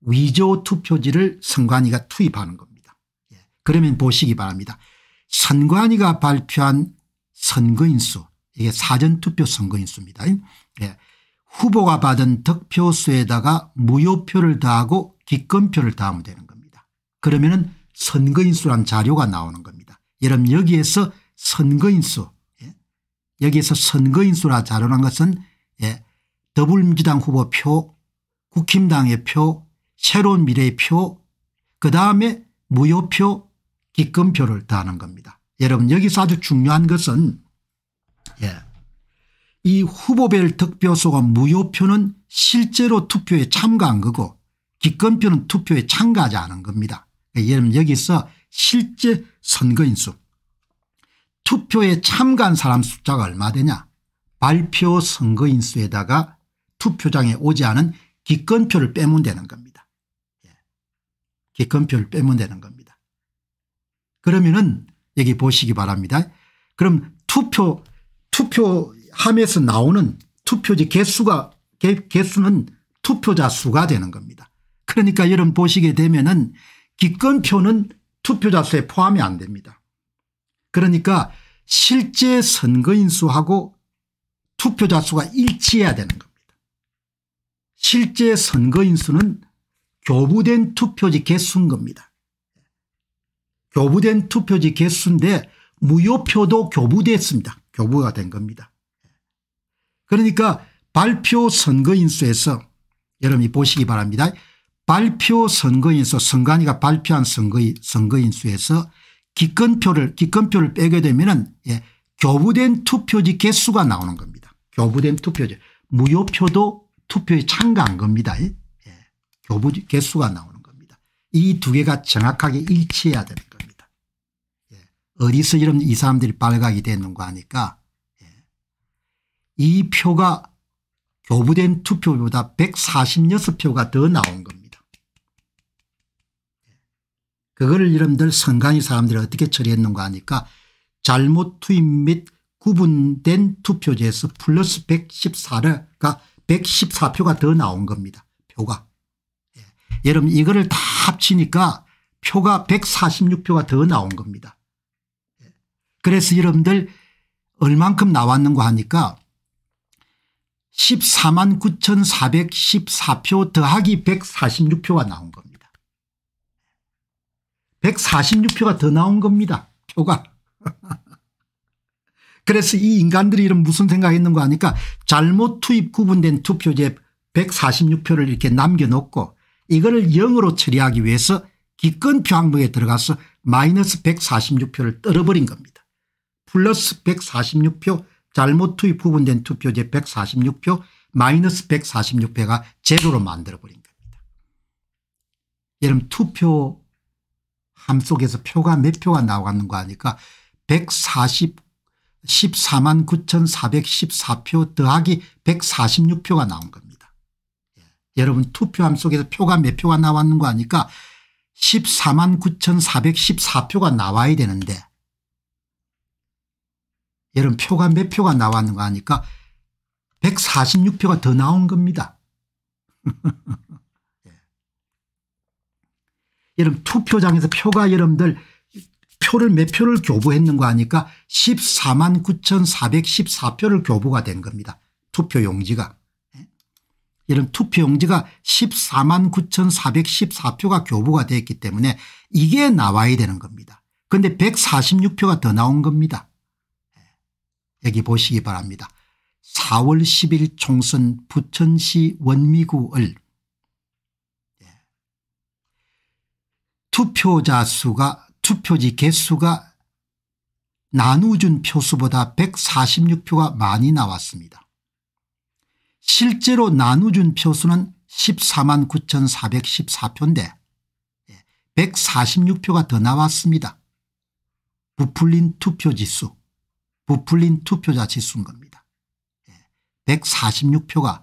위조 투표지를 선관위가 투입하는 겁니다. 예. 그러면 보시기 바랍니다. 선관위가 발표한 선거인수 이게 사전투표 선거인수입니다. 예. 후보가 받은 득표수에다가 무효표를 더하고 기권표를 더하면 되는 겁니다. 그러면 은 선거인수란 자료가 나오는 겁니다. 여러분 여기에서 선거인수 예. 여기에서 선거인수라 자료란 것은 예. 더불민주당 후보 표 국힘당의 표 새로운 미래의 표 그다음에 무효표 기권표를 더하는 겁니다. 여러분 여기서 아주 중요한 것은 예. 이 후보별 득표수가 무효표는 실제로 투표에 참가한 거고 기권표는 투표에 참가하지 않은 겁니다. 여러분 그러니까 여기서 실제 선거인수 투표에 참가한 사람 숫자가 얼마 되냐 발표 선거인수에다가 투표장에 오지 않은 기권표를 빼면 되는 겁니다. 예. 기권표를 빼면 되는 겁니다. 그러면은 여기 보시기 바랍니다. 그럼 투표 투표함에서 나오는 투표지 개수가 개, 수는 투표자 수가 되는 겁니다. 그러니까 여러분 보시게 되면은 기권표는 투표자 수에 포함이 안 됩니다. 그러니까 실제 선거인 수하고 투표자 수가 일치해야 되는 겁니다. 실제 선거인 수는 교부된 투표지 개수인 겁니다. 교부된 투표지 개수인데 무효표도 교부됐습니다. 교부가 된 겁니다. 그러니까 발표 선거인수에서 여러분이 보시기 바랍니다. 발표 선거인수 선관위가 발표한 선거, 선거인수에서 기권표를 기권표를 빼게 되면 예, 교부된 투표지 개수가 나오는 겁니다. 교부된 투표지 무효표도 투표에 참가한 겁니다. 예, 교부 개수가 나오는 겁니다. 이 두 개가 정확하게 일치해야 됩니다. 어디서 이런 이 사람들이 발각이 됐는가 하니까 이 표가 교부된 투표보다 146표가 더 나온 겁니다. 그거를 여러분들 선관위 사람들이 어떻게 처리했는가 하니까 잘못 투입 및 구분된 투표제에서 플러스 114가 114표가 더 나온 겁니다. 표가. 예. 여러분 이거를 다 합치니까 표가 146표가 더 나온 겁니다. 그래서 여러분들 얼만큼 나왔는가 하니까 14만 9414표 더하기 146표가 나온 겁니다. 146표가 더 나온 겁니다. 표가. 그래서 이 인간들이 이런 무슨 생각했는가 하니까 잘못 투입 구분된 투표제 146표를 이렇게 남겨놓고 이거를 0으로 처리하기 위해서 기권 표항목에 들어가서 마이너스 146표를 떨어버린 겁니다. 플러스 146표 잘못 투입 부분된 투표제 146표 마이너스 146표가 제로로 만들어버린 겁니다. 여러분 투표 함 속에서 표가 몇 표가 나오는 거 아니까 1 4만 9,414표 더하기 146표가 나온 겁니다. 예. 여러분 투표함 속에서 표가 몇 표가 나왔는 거 아니까 14만 9,414표가 나와야 되는데 여러분 표가 몇 표가 나왔는가 하니까 146표가 더 나온 겁니다. 예. 여러분 투표장에서 표가 여러분들 표를 몇 표를 교부했는가 하니까 14만 9,414표를 교부가 된 겁니다. 투표 용지가. 예. 여러분 투표 용지가 14만 9,414표가 교부가 되기 때문에 이게 나와야 되는 겁니다. 그런데 146표가 더 나온 겁니다. 여기 보시기 바랍니다. 4월 10일 총선 부천시 원미구을 예. 투표자 수가 투표지 개수가 나누준 표수보다 146표가 많이 나왔습니다. 실제로 나누준 표수는 14만 9414표인데 146표가 더 나왔습니다. 부풀린 투표지수 부풀린 투표자 지수인 겁니다. 146표가 예,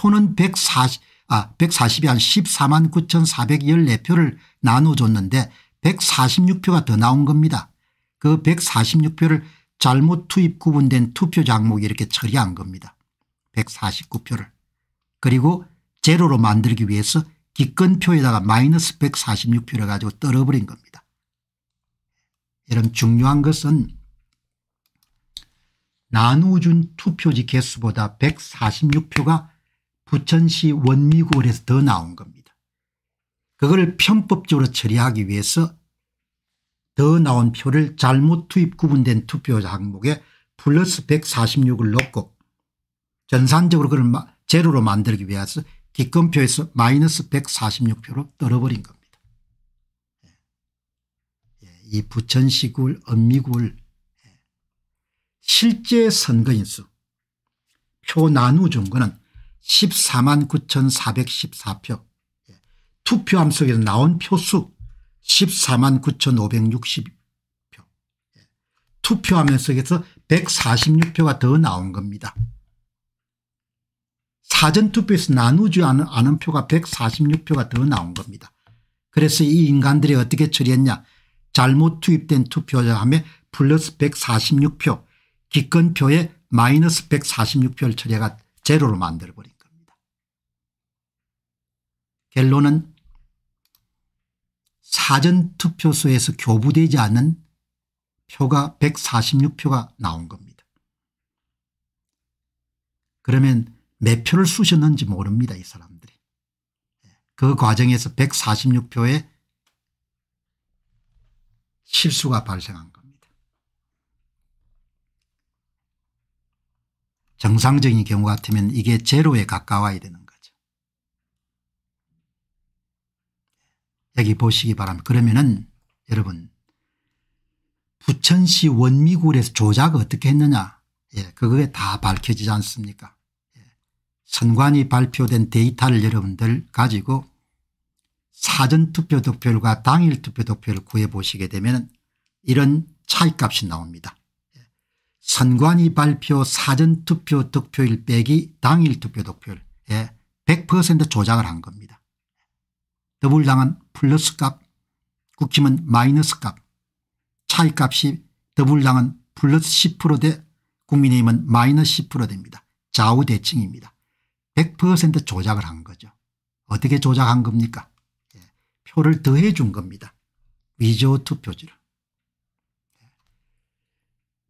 표는 140, 아, 140이 한 14만 9,414표를 나눠줬는데 146표가 더 나온 겁니다. 그 146표를 잘못 투입 구분된 투표 장목이 이렇게 처리한 겁니다. 149표를. 그리고 제로로 만들기 위해서 기권표에다가 마이너스 146표를 가지고 떨어버린 겁니다. 이런 중요한 것은 나누어준 투표지 개수보다 146표가 부천시 원미구에서 더 나온 겁니다. 그걸 편법적으로 처리하기 위해서 더 나온 표를 잘못 투입 구분된 투표 항목에 플러스 146을 넣고 전산적으로 그걸 제로로 만들기 위해서 기권표에서 마이너스 146표로 떨어버린 겁니다. 예. 이 부천시구를 엄미구를 실제 선거인수 표 나누 준거는 14만 9,414표 투표 함수에서 나온 표수 14만 9,560표 투표 함수에서 146표가 더 나온 겁니다. 사전투표에서 나누지 않은, 않은 표가 146표가 더 나온 겁니다. 그래서 이 인간들이 어떻게 처리했냐 잘못 투입된 투표자 함에 플러스 146표 기권표에 마이너스 146표를 처리해가 제로로 만들어버린 겁니다. 결론은 사전투표소에서 교부되지 않은 표가 146표가 나온 겁니다. 그러면 몇 표를 쑤셨는지 모릅니다. 이 사람들이. 그 과정에서 146표의 실수가 발생한 겁니다. 정상적인 경우 같으면 이게 제로에 가까워야 되는 거죠. 여기 보시기 바랍니다. 그러면은 여러분 부천시 원미굴에서 조작 어떻게 했느냐 예, 그거에 다 밝혀지지 않습니까 예. 선관위 발표된 데이터를 여러분들 가지고 사전투표 득표율과 당일투표 득표를 구해보시게 되면 이런 차이값이 나옵니다. 선관위 발표 사전투표 득표일 빼기 당일 투표 득표일에100% 조작을 한 겁니다. 더불당은 플러스 값 국힘은 마이너스 값 차이값이 더불당은 플러스 10%대 국민의힘은 마이너스 10% 됩니다. 좌우대칭입니다. 100% 조작을 한 거죠. 어떻게 조작한 겁니까? 예, 표를 더해 준 겁니다. 위조 투표지를.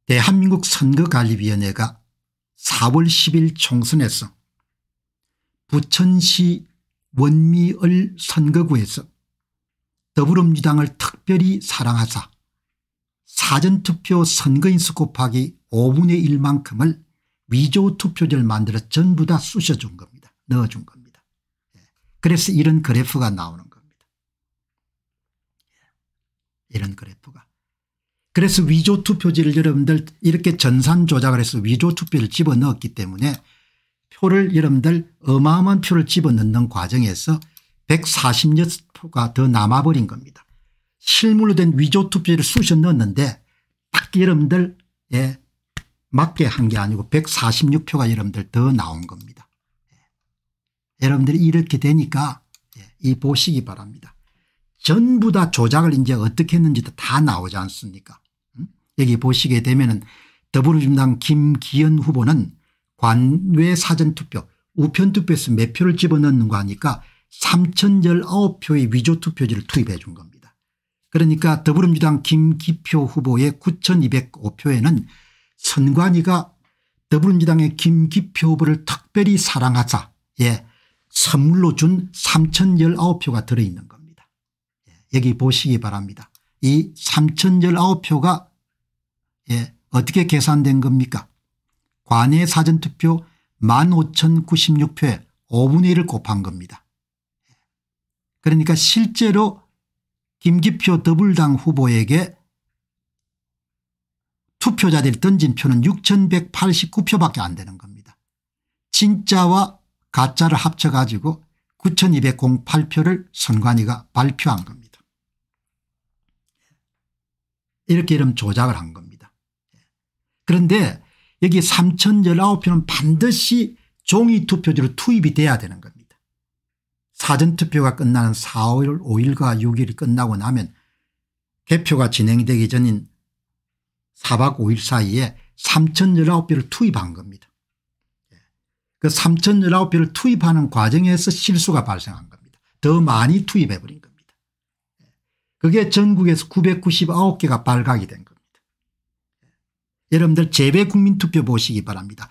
대한민국 선거관리위원회가 4월 10일 총선에서 부천시 원미을 선거구에서 더불어민주당을 특별히 사랑하사 사전투표 선거인수 곱하기 5분의 1만큼을 위조투표제를 만들어 전부 다 쑤셔준 겁니다. 넣어준 겁니다. 예. 그래서 이런 그래프가 나오는 겁니다. 이런 그래프가. 그래서 위조 투표지를 여러분들 이렇게 전산 조작을 해서 위조 투표를 집어넣었기 때문에 표를 여러분들 어마어마한 표를 집어넣는 과정에서 146표가 더 남아버린 겁니다. 실물로 된 위조 투표를 지 쑤셔 넣었는데 딱 여러분들 예, 맞게 한 게 아니고 146표가 여러분들 더 나온 겁니다. 예. 여러분들이 이렇게 되니까 예, 이 보시기 바랍니다. 전부 다 조작을 이제 어떻게 했는지도 다 나오지 않습니까 여기 보시게 되면 은 더불어민주당 김기현 후보는 관외 사전투표 우편투표에서 몇 표를 집어넣는가 하니까 3,019표의 위조투표지를 투입해 준 겁니다. 그러니까 더불어민주당 김기표 후보의 9,205표에는 선관위가 더불어민주당의 김기표 후보를 특별히 사랑하자 예 선물로 준 3,019표가 들어있는 겁니다. 예, 여기 보시기 바랍니다. 이 3,019표가 예, 어떻게 계산된 겁니까? 관외 사전투표 15,096표에 5분의 1을 곱한 겁니다. 그러니까 실제로 김기표 더블당 후보에게 투표자들이 던진 표는 6,189표밖에 안 되는 겁니다. 진짜와 가짜를 합쳐 가지고 9,208표를 선관위가 발표한 겁니다. 이렇게 이름 조작을 한 겁니다. 그런데 여기 3019표는 반드시 종이투표지로 투입이 돼야 되는 겁니다. 사전투표가 끝나는 4월 5일과 6일이 끝나고 나면 개표가 진행되기 전인 4박 5일 사이에 3019표를 투입한 겁니다. 그 3019표를 투입하는 과정에서 실수가 발생한 겁니다. 더 많이 투입해버린 겁니다. 그게 전국에서 999개가 발각이 된 겁니다. 여러분들 재외 국민투표 보시기 바랍니다.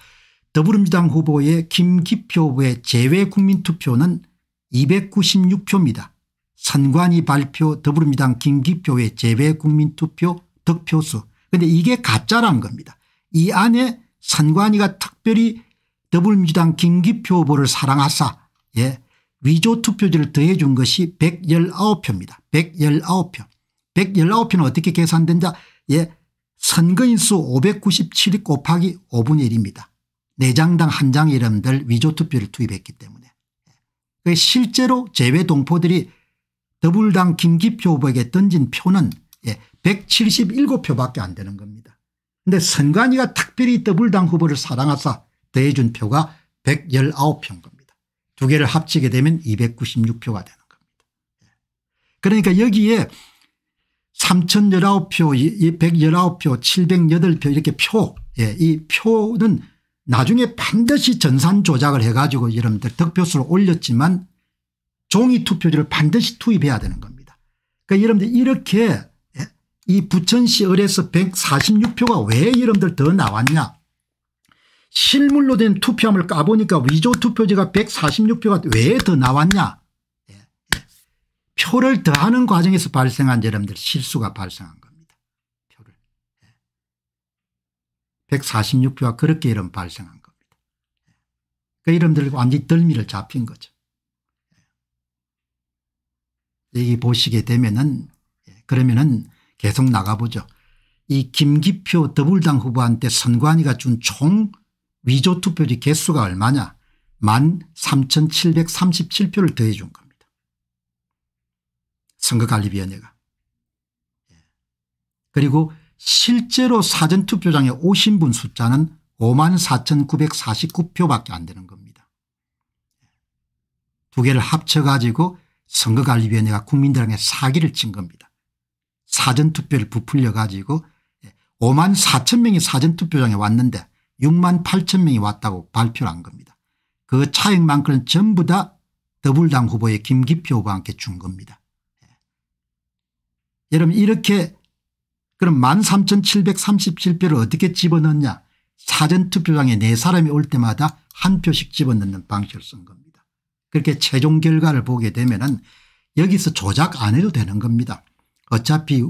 더불어민주당 후보의 김기표 후보의 재외 국민투표는 296표입니다. 선관위 발표 더불어민주당 김기표의 재외 국민투표 득표수 근데 이게 가짜라는 겁니다. 이 안에 선관위가 특별히 더불어민주당 김기표 후보를 사랑하사 예. 위조 투표지를 더해 준 것이 119표입니다. 119표. 119표는 어떻게 계산된다? 예. 선거인수 597 곱하기 5분의 1입니다. 4장당 1장 이름들 위조투표를 투입했기 때문에. 그 실제로 제외 동포들이 더불당 김기표 후보에게 던진 표는 177표밖에 예, 안 되는 겁니다. 그런데 선관위가 특별히 더불당 후보를 사랑하사 더해준 표가 119표인 겁니다. 두 개를 합치게 되면 296표가 되는 겁니다. 예. 그러니까 여기에 3,019표, 119표, 708표 이렇게 표, 예, 이 표는 나중에 반드시 전산 조작을 해가지고 여러분들 득표수를 올렸지만 종이 투표지를 반드시 투입해야 되는 겁니다. 그러니까 여러분들 이렇게 예, 이 부천시 의뢰서 146표가 왜 여러분들 더 나왔냐. 실물로 된 투표함을 까보니까 위조 투표지가 146표가 왜 더 나왔냐. 표를 더하는 과정에서 발생한 여러분들 실수가 발생한 겁니다. 표를. 146표가 예. 그렇게 이런 발생한 겁니다. 예. 그 이름들 완전히 덜미를 잡힌 거죠. 예. 여기 보시게 되면은 그러면은 계속 나가보죠. 이 김기표 더불당 후보한테 선관위가 준 총 위조 투표지 개수가 얼마냐 만 3,737표를 더해 준 겁니다. 선거관리위원회가. 예. 그리고 실제로 사전투표장에 오신 분 숫자는 5만 4,949표밖에 안 되는 겁니다. 예. 두 개를 합쳐가지고 선거관리위원회가 국민들에게 사기를 친 겁니다. 사전투표를 부풀려가지고 5만 예. 4천 명이 사전투표장에 왔는데 6만 8천 명이 왔다고 발표를 한 겁니다. 그 차액만큼은 전부 다 더불당 후보의 김기표 후보한테 준 겁니다. 여러분 이렇게 그럼 13,737표를 어떻게 집어넣냐 사전투표장에 네 사람이 올 때마다 한 표씩 집어넣는 방식을 쓴 겁니다. 그렇게 최종 결과를 보게 되면 은 여기서 조작 안 해도 되는 겁니다. 어차피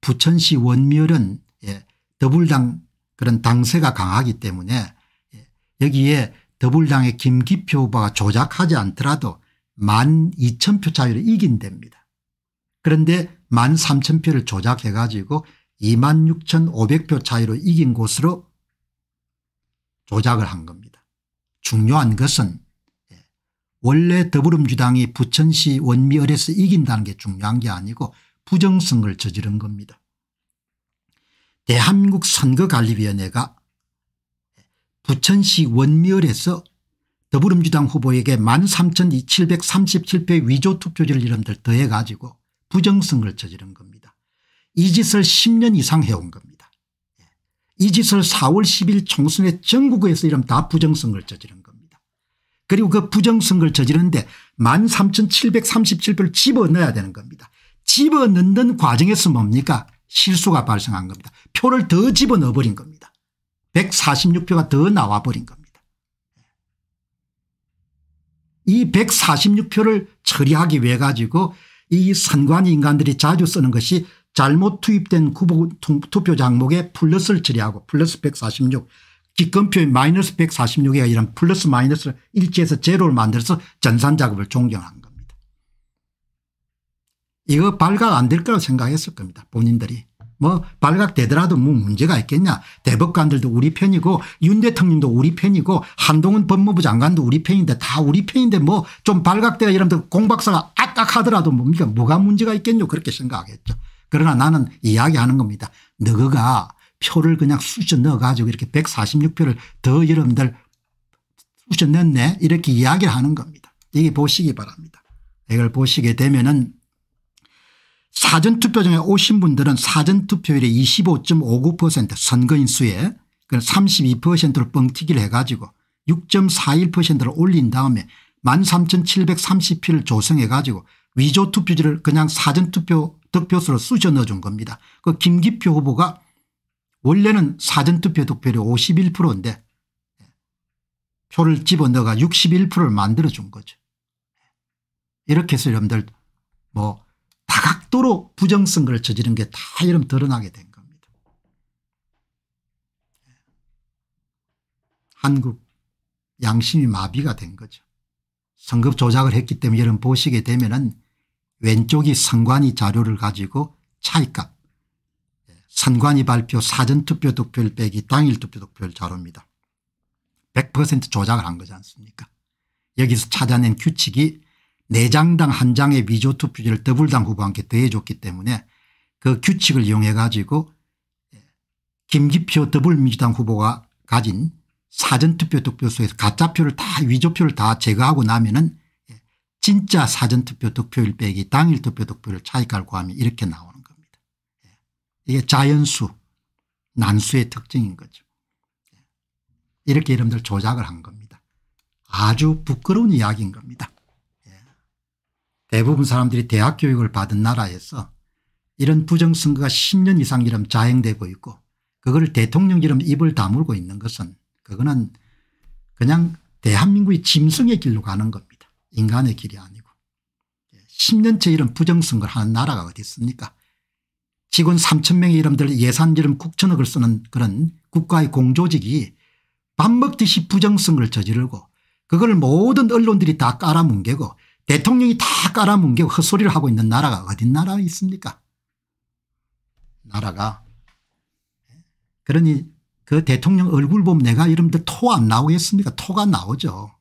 부천시 원멸은 예, 더불당 그런 당세가 강하기 때문에 예, 여기에 더불당의 김기표 후보가 조작하지 않더라도 만 이천 표 차이로 이긴 됩니다. 그런데 1만 3천 표를 조작해 가지고 2만 6천 500표 차이로 이긴 곳으로 조작을 한 겁니다. 중요한 것은 예, 원래 더불어민주당이 부천시 원미을에서 이긴다는 게 중요한 게 아니고 부정선거를 저지른 겁니다. 대한민국 선거관리위원회가 예, 부천시 원미을에서 더불어민주당 후보에게 13,737표의 위조투표지를 이름들 더해가지고 부정성을 저지른 겁니다. 이 짓을 10년 이상 해온 겁니다. 예. 이 짓을 4월 10일 총선에 전국에서 이러면 다 부정성을 저지른 겁니다. 그리고 그 부정성을 저지르는데 13,737표를 집어넣어야 되는 겁니다. 집어넣는 과정에서 뭡니까 실수가 발생한 겁니다. 표를 더 집어넣어버린 겁니다. 146표가 더 나와버린 겁니다. 예. 이 146표를 처리하기 위해 가지고 이 선관 인간들이 자주 쓰는 것이 잘못 투입된 후보 투표 장목에 플러스를 처리하고 플러스 146기권표에 마이너스 146에 이런 플러스 마이너스를 일치해서 제로를 만들어서 전산 작업을 종전한 겁니다. 이거 발각 안 될 거라고 생각했을 겁니다. 본인들이. 뭐 발각되더라도 뭐 문제가 있겠냐. 대법관들도 우리 편이고 윤 대통령도 우리 편이고 한동훈 법무부 장관도 우리 편인데 다 우리 편인데 뭐 좀 발각돼야 이러면 공박사가 악악하더라도 뭡니까 뭐가 문제가 있겠냐 그렇게 생각하겠죠. 그러나 나는 이야기하는 겁니다. 너가 표를 그냥 쑤셔 넣어가지고 이렇게 146표를 더 여러분들 쑤셔 넣네 이렇게 이야기를 하는 겁니다. 이게 보시기 바랍니다. 이걸 보시게 되면은 사전투표장에 오신 분들은 사전투표율의 25.59% 선거인 수에 3 2를 뻥튀기를 해가지고 6.41%를 올린 다음에 13,730표를 조성해 가지고 위조투표지를 그냥 사전투표 득표수로 쑤셔 넣어준 겁니다. 그 김기표 후보가 원래는 사전투표 득표율이 51%인데 표를 집어넣어가 61%를 만들어준 거죠. 이렇게 해서 여러분들 뭐 극도로 부정선거를 저지른 게 다 이름 드러나게 된 겁니다. 한국 양심이 마비가 된 거죠. 선거 조작을 했기 때문에 여러분 보시게 되면은 왼쪽이 선관위 자료를 가지고 차이값 선관위 발표 사전투표 득표율 빼기 당일 투표 득표율 자료입니다. 100% 조작을 한 거지 않습니까? 여기서 찾아낸 규칙이 4장당 한 장의 위조투 표지를 더블당 후보와 함께 더해줬기 때문에 그 규칙을 이용해 가지고 예, 김기표 더불민주당 후보가 가진 사전투표 득표수에서 가짜표를 다 위조표를 다 제거하고 나면은 예, 진짜 사전투표 득표율 빼기 당일투표 득표율 차이가를 구하면 이렇게 나오는 겁니다. 예, 이게 자연수 난수의 특징인 거죠. 이렇게 여러분들 조작을 한 겁니다. 아주 부끄러운 이야기인 겁니다. 대부분 사람들이 대학 교육을 받은 나라에서 이런 부정선거가 10년 이상이름 자행되고 있고 그걸 대통령이름 입을 다물고 있는 것은 그거는 그냥 대한민국의 짐승의 길로 가는 겁니다. 인간의 길이 아니고. 10년째 예, 이런 부정선거를 하는 나라가 어디 있습니까 직원 3천 명의 이름들 예산 이름 국천억을 쓰는 그런 국가의 공조직이 밥 먹듯이 부정선거를 저지르고 그걸 모든 언론들이 다 깔아뭉개고 대통령이 다 깔아뭉개고 그 헛소리를 하고 있는 나라가 어딘 나라 있습니까 나라가 그러니 그 대통령 얼굴 보면 내가 이러면 토안 나오겠습니까 토가 나오죠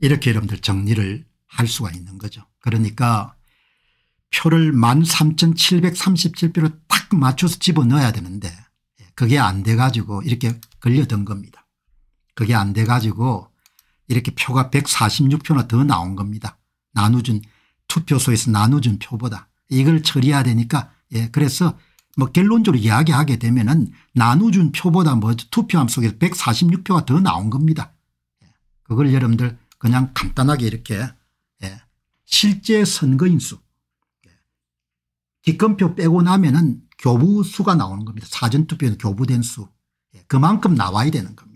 이렇게 여러분들 정리를 할 수가 있는 거죠. 그러니까 표를 13,737표로 딱 맞춰서 집어넣어야 되는데 그게 안 돼가지고 이렇게 걸려든 겁니다. 그게 안 돼 가지고 이렇게 표가 146표나 더 나온 겁니다. 나누준 투표소에서 나누준 표보다 이걸 처리해야 되니까 예 그래서 뭐 결론적으로 이야기하게 되면 은 나누준 표보다 뭐 투표함 속에서 146표가 더 나온 겁니다. 예, 그걸 여러분들 그냥 간단하게 이렇게 예. 실제 선거인수 예, 기권표 빼고 나면 은 교부수가 나오는 겁니다. 사전투표에서 교부된 수 예. 그만큼 나와야 되는 겁니다.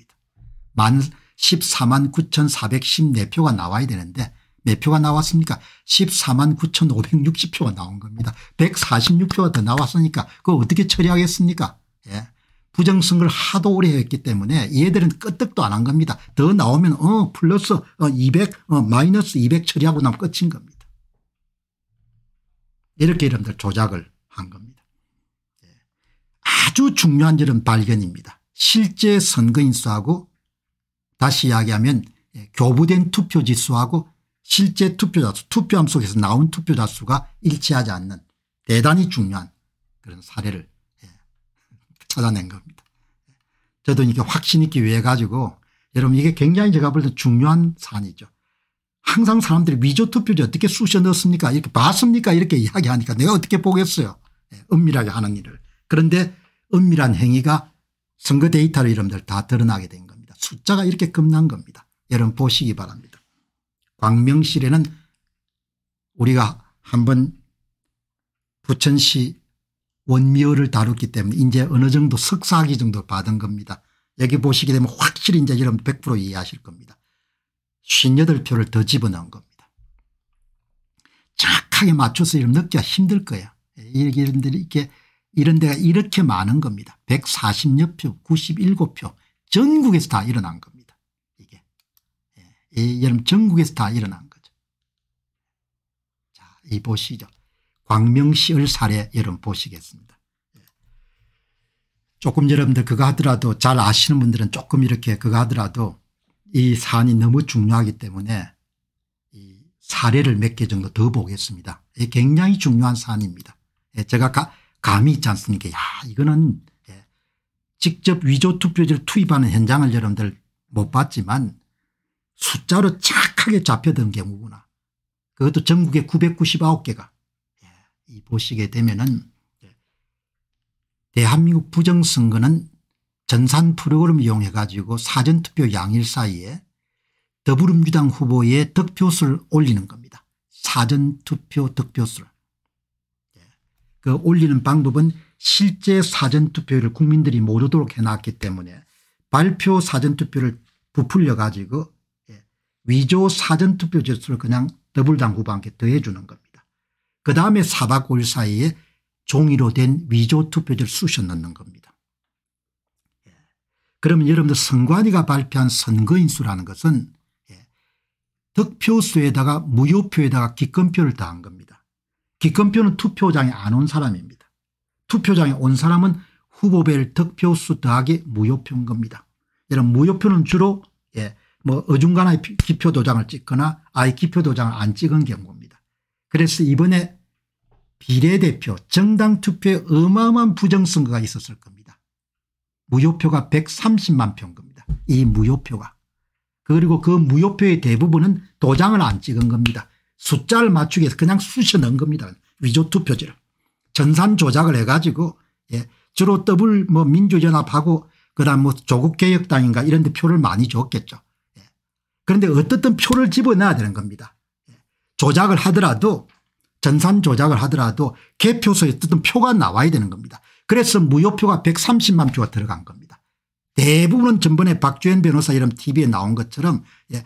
만 14만 9,414표가 나와야 되는데 몇 표가 나왔습니까? 14만 9,560표가 나온 겁니다. 146표가 더 나왔으니까 그거 어떻게 처리하겠습니까? 예. 부정선거를 하도 오래 했기 때문에 얘들은 끄떡도 안 한 겁니다. 더 나오면 어 플러스 어 200, 어 마이너스 200 처리하고 나면 끝인 겁니다. 이렇게 여러분들 조작을 한 겁니다. 예. 아주 중요한 이런 발견입니다. 실제 선거인수하고 다시 이야기하면 예, 교부된 투표지 수하고 실제 투표자 수 투표함 속에서 나온 투표자 수가 일치하지 않는 대단히 중요한 그런 사례를 예, 찾아낸 겁니다. 저도 이게 확신 있게 위해 가지고 여러분 이게 굉장히 제가 볼 때 중요한 사안이죠. 항상 사람들이 위조 투표지 어떻게 쑤셔 넣었습니까 이렇게 봤습니까 이렇게 이야기하니까 내가 어떻게 보겠어요 예, 은밀하게 하는 일을 그런데 은밀한 행위가 선거 데이터로 이름들 다 드러나게 된 거예요. 숫자가 이렇게 겁난 겁니다. 여러분 보시기 바랍니다. 광명시에는 우리가 한번 부천시 원미어를 다뤘기 때문에 이제 어느 정도 석사학위 정도 받은 겁니다. 여기 보시게 되면 확실히 이제 여러분 100% 이해하실 겁니다. 58표를 더 집어넣은 겁니다. 정확하게 맞춰서 이름 넣기가 힘들 거야. 이런 데가 이렇게 많은 겁니다. 140여 표, 97표, 전국에서 다 일어난 겁니다. 이게. 예, 여러분 전국에서 다 일어난 거죠. 자, 이 보시죠. 광명시을 사례 여러분 보시겠습니다. 예. 조금 여러분들 그거 하더라도 잘 아시는 분들은 조금 이렇게 그거 하더라도 이 사안이 너무 중요하기 때문에 이 사례를 몇 개 정도 더 보겠습니다. 굉장히 중요한 사안입니다. 예, 제 가, 감이 있지 않습니까? 야, 이거는 직접 위조 투표지를 투입하는 현장을 여러분들 못 봤지만 숫자로 착하게 잡혀든 경우구나. 그것도 전국에 999개가 예, 이 보시게 되면은 대한민국 부정선거는 전산 프로그램 을 이용해 가지고 사전투표 양일 사이에 더불어민주당 후보의 득표수를 올리는 겁니다. 사전투표 득표수를. 예, 그 올리는 방법은 실제 사전투표를 국민들이 모르도록 해놨기 때문에 발표 사전투표를 부풀려 가지고 예, 위조 사전투표 제수를 그냥 더블당구방에 더해주는 겁니다. 그 다음에 4박 5일 사이에 종이로 된 위조 투표지를 쑤셔 넣는 겁니다. 예. 그러면 여러분들 선관위가 발표한 선거인수라는 것은 예, 득표수에다가 무효표에다가 기권표를 다한 겁니다. 기권표는 투표장에 안 온 사람입니다. 투표장에 온 사람은 후보별 득표수 더하기 무효표인 겁니다. 이런 무효표는 주로 예, 뭐어중간하 기표 도장을 찍거나 아예 기표 도장을 안 찍은 경우입니다. 그래서 이번에 비례대표 정당 투표에 어마어마한 부정선거가 있었을 겁니다. 무효표가 130만 표인 겁니다. 이 무효표가. 그리고 그 무효표의 대부분은 도장을 안 찍은 겁니다. 숫자를 맞추기 위해서 그냥 쑤셔 넣은 겁니다. 위조 투표지를. 전산 조작을 해가지고 예 주로 더블 뭐 민주연합하고 그다음 뭐 조국개혁당인가 이런 데 표를 많이 줬겠죠. 예. 그런데 어떻든 표를 집어넣어야 되는 겁니다. 예. 조작을 하더라도 전산 조작을 하더라도 개표소에 어떻든 표가 나와야 되는 겁니다. 그래서 무효표가 130만 표가 들어간 겁니다. 대부분은 전번에 박주현 변호사 이름 TV에 나온 것처럼 예.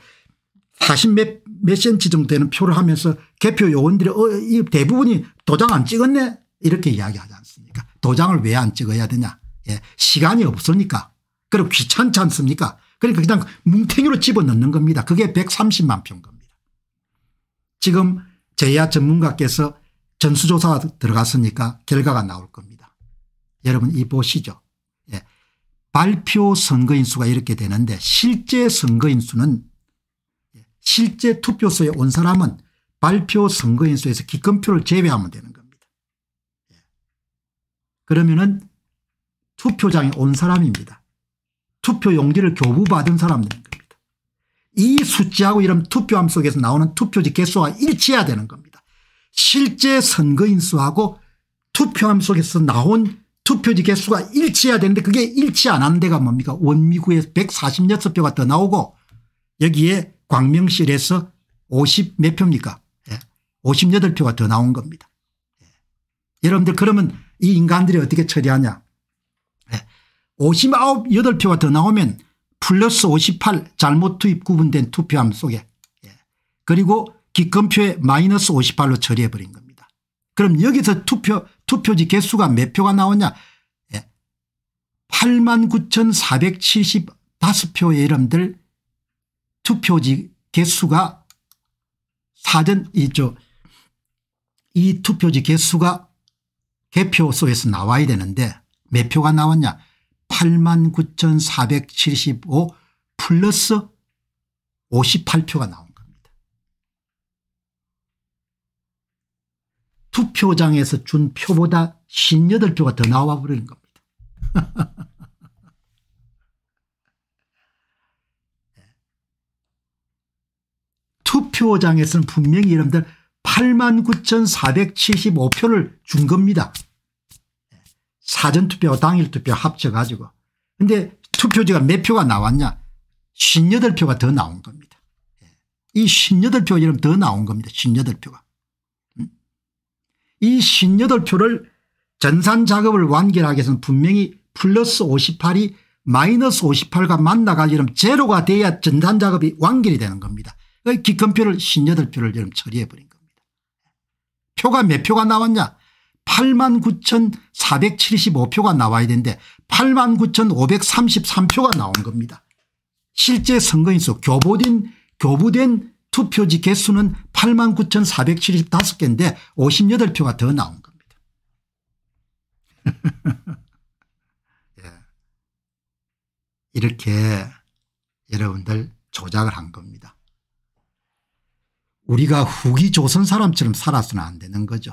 40몇 몇 센치 정도 되는 표를 하면서 개표 요원들이 어, 이 대부분이 도장 안 찍었네 이렇게 이야기하지 않습니까 도장을 왜 안 찍어야 되냐 예. 시간이 없으니까 그리고 귀찮지 않습니까 그러니까 그냥 뭉탱이로 집어넣는 겁니다 그게 130만 표인 겁니다 지금 제야 전문가께서 전수조사 들어갔으니까 결과가 나올 겁니다 여러분 이 보시죠 예. 발표 선거인 수가 이렇게 되는데 실제 선거인 수는 예, 실제 투표소에 온 사람은 발표 선거인 수에서 기권표를 제외하면 되는 거예요 그러면은 투표장에 온 사람입니다. 투표 용지를 교부받은 사람들인 겁니다. 이 수치하고 이런 투표함 속에서 나오는 투표지 개수와 일치해야 되는 겁니다. 실제 선거인 수하고 투표함 속에서 나온 투표지 개수가 일치해야 되는데 그게 일치 안 한 데가 뭡니까 원미구에 146표가 더 나오고 여기에 광명실에서 50 몇 표입니까 58표가 예, 더 나온 겁니다. 예. 여러분들 그러면 이 인간들이 어떻게 처리하냐. 59, 8표가 더 나오면 플러스 58 잘못 투입 구분된 투표함 속에 예. 그리고 기권표에 마이너스 58로 처리해버린 겁니다. 그럼 여기서 투표, 투표지 개수가 몇 표가 나오냐 89,475표의 예. 러분들 투표지 개수가 사전 이죠. 이 투표지 개수가 개표수에서 나와야 되는데 몇 표가 나왔냐 89,475 플러스 58표가 나온 겁니다. 투표장에서 준 표보다 58표가 더 나와 버린 겁니다. 투표장에서는 분명히 여러분들 89,475표를 준 겁니다. 사전투표와 당일투표 합쳐가지고 근데 투표지가 몇 표가 나왔냐 58표가 더 나온 겁니다. 예. 이 58표가 이러면 더 나온 겁니다. 58표가. 음? 이 58표를 전산 작업을 완결하기 위해서는 분명히 플러스 58이 마이너스 58과 만나가지고 제로가 돼야 전산 작업이 완결이 되는 겁니다. 기권표를 58표를 처리해버린 겁니다. 예. 표가 몇 표가 나왔냐 89,475표가 나와야 되는데 89,533표가 나온 겁니다. 실제 선거인수 교보된 교부된 투표지 개수는 89,475개인데 58표가 더 나온 겁니다. 예. 이렇게 여러분들 조작을 한 겁니다. 우리가 후기 조선 사람처럼 살아서는 안 되는 거죠.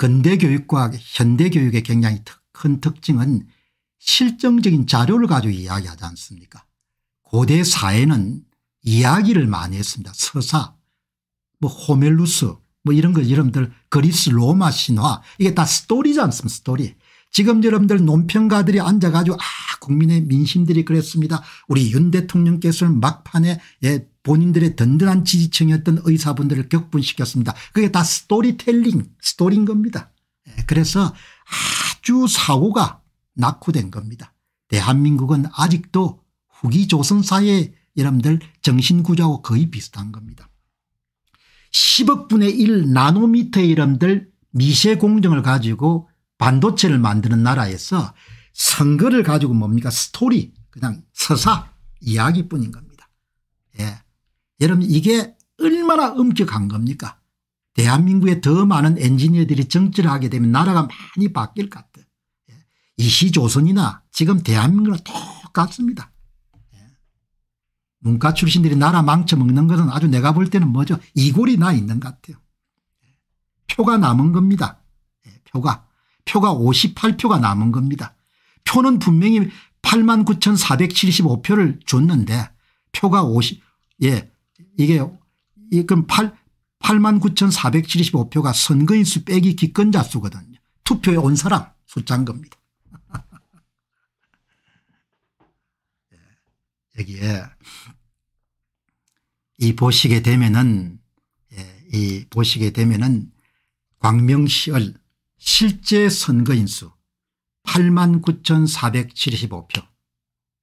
근대교육과 현대교육의 굉장히 큰 특징은 실정적인 자료를 가지고 이야기하지 않습니까 고대 사회는 이야기를 많이 했습니다. 서사 뭐 호멜루스 뭐 이런 거 이름들 그리스 로마 신화 이게 다 스토리지 않습니까 스토리 지금 여러분들 논평가들이 앉아가지고 아 국민의 민심들이 그랬습니다. 우리 윤 대통령께서는 막판에 예, 본인들의 든든한 지지층이었던 의사분들을 격분시켰습니다. 그게 다 스토리텔링 스토리인 겁니다. 예, 그래서 아주 사고가 낙후된 겁니다. 대한민국은 아직도 후기 조선사의 여러분들 정신구조하고 거의 비슷한 겁니다. 10억분의 1 나노미터의 여러분들 미세공정을 가지고 반도체를 만드는 나라에서 선거를 가지고 뭡니까 스토리 그냥 서사 이야기뿐인 겁니다. 예. 여러분 이게 얼마나 엄격한 겁니까 대한민국에 더 많은 엔지니어들이 정치를 하게 되면 나라가 많이 바뀔 것 같아요. 예. 이시조선이나 지금 대한민국이 똑같습니다. 예. 문과 출신들이 나라 망쳐먹는 것은 아주 내가 볼 때는 뭐죠 이골이 나 있는 것 같아요. 예. 표가 남은 겁니다. 예, 표가. 표가 58표가 남은 겁니다. 표는 분명히 89,475표를 줬는데 표가 50, 예, 이게, 그럼 8, 89,475표가 선거인수 빼기 기권자 수거든요. 투표에 온 사람 숫자인 겁니다. 예, 여기에 이 보시게 되면은 예, 이 보시게 되면은 광명시을 실제 선거인수 89,475표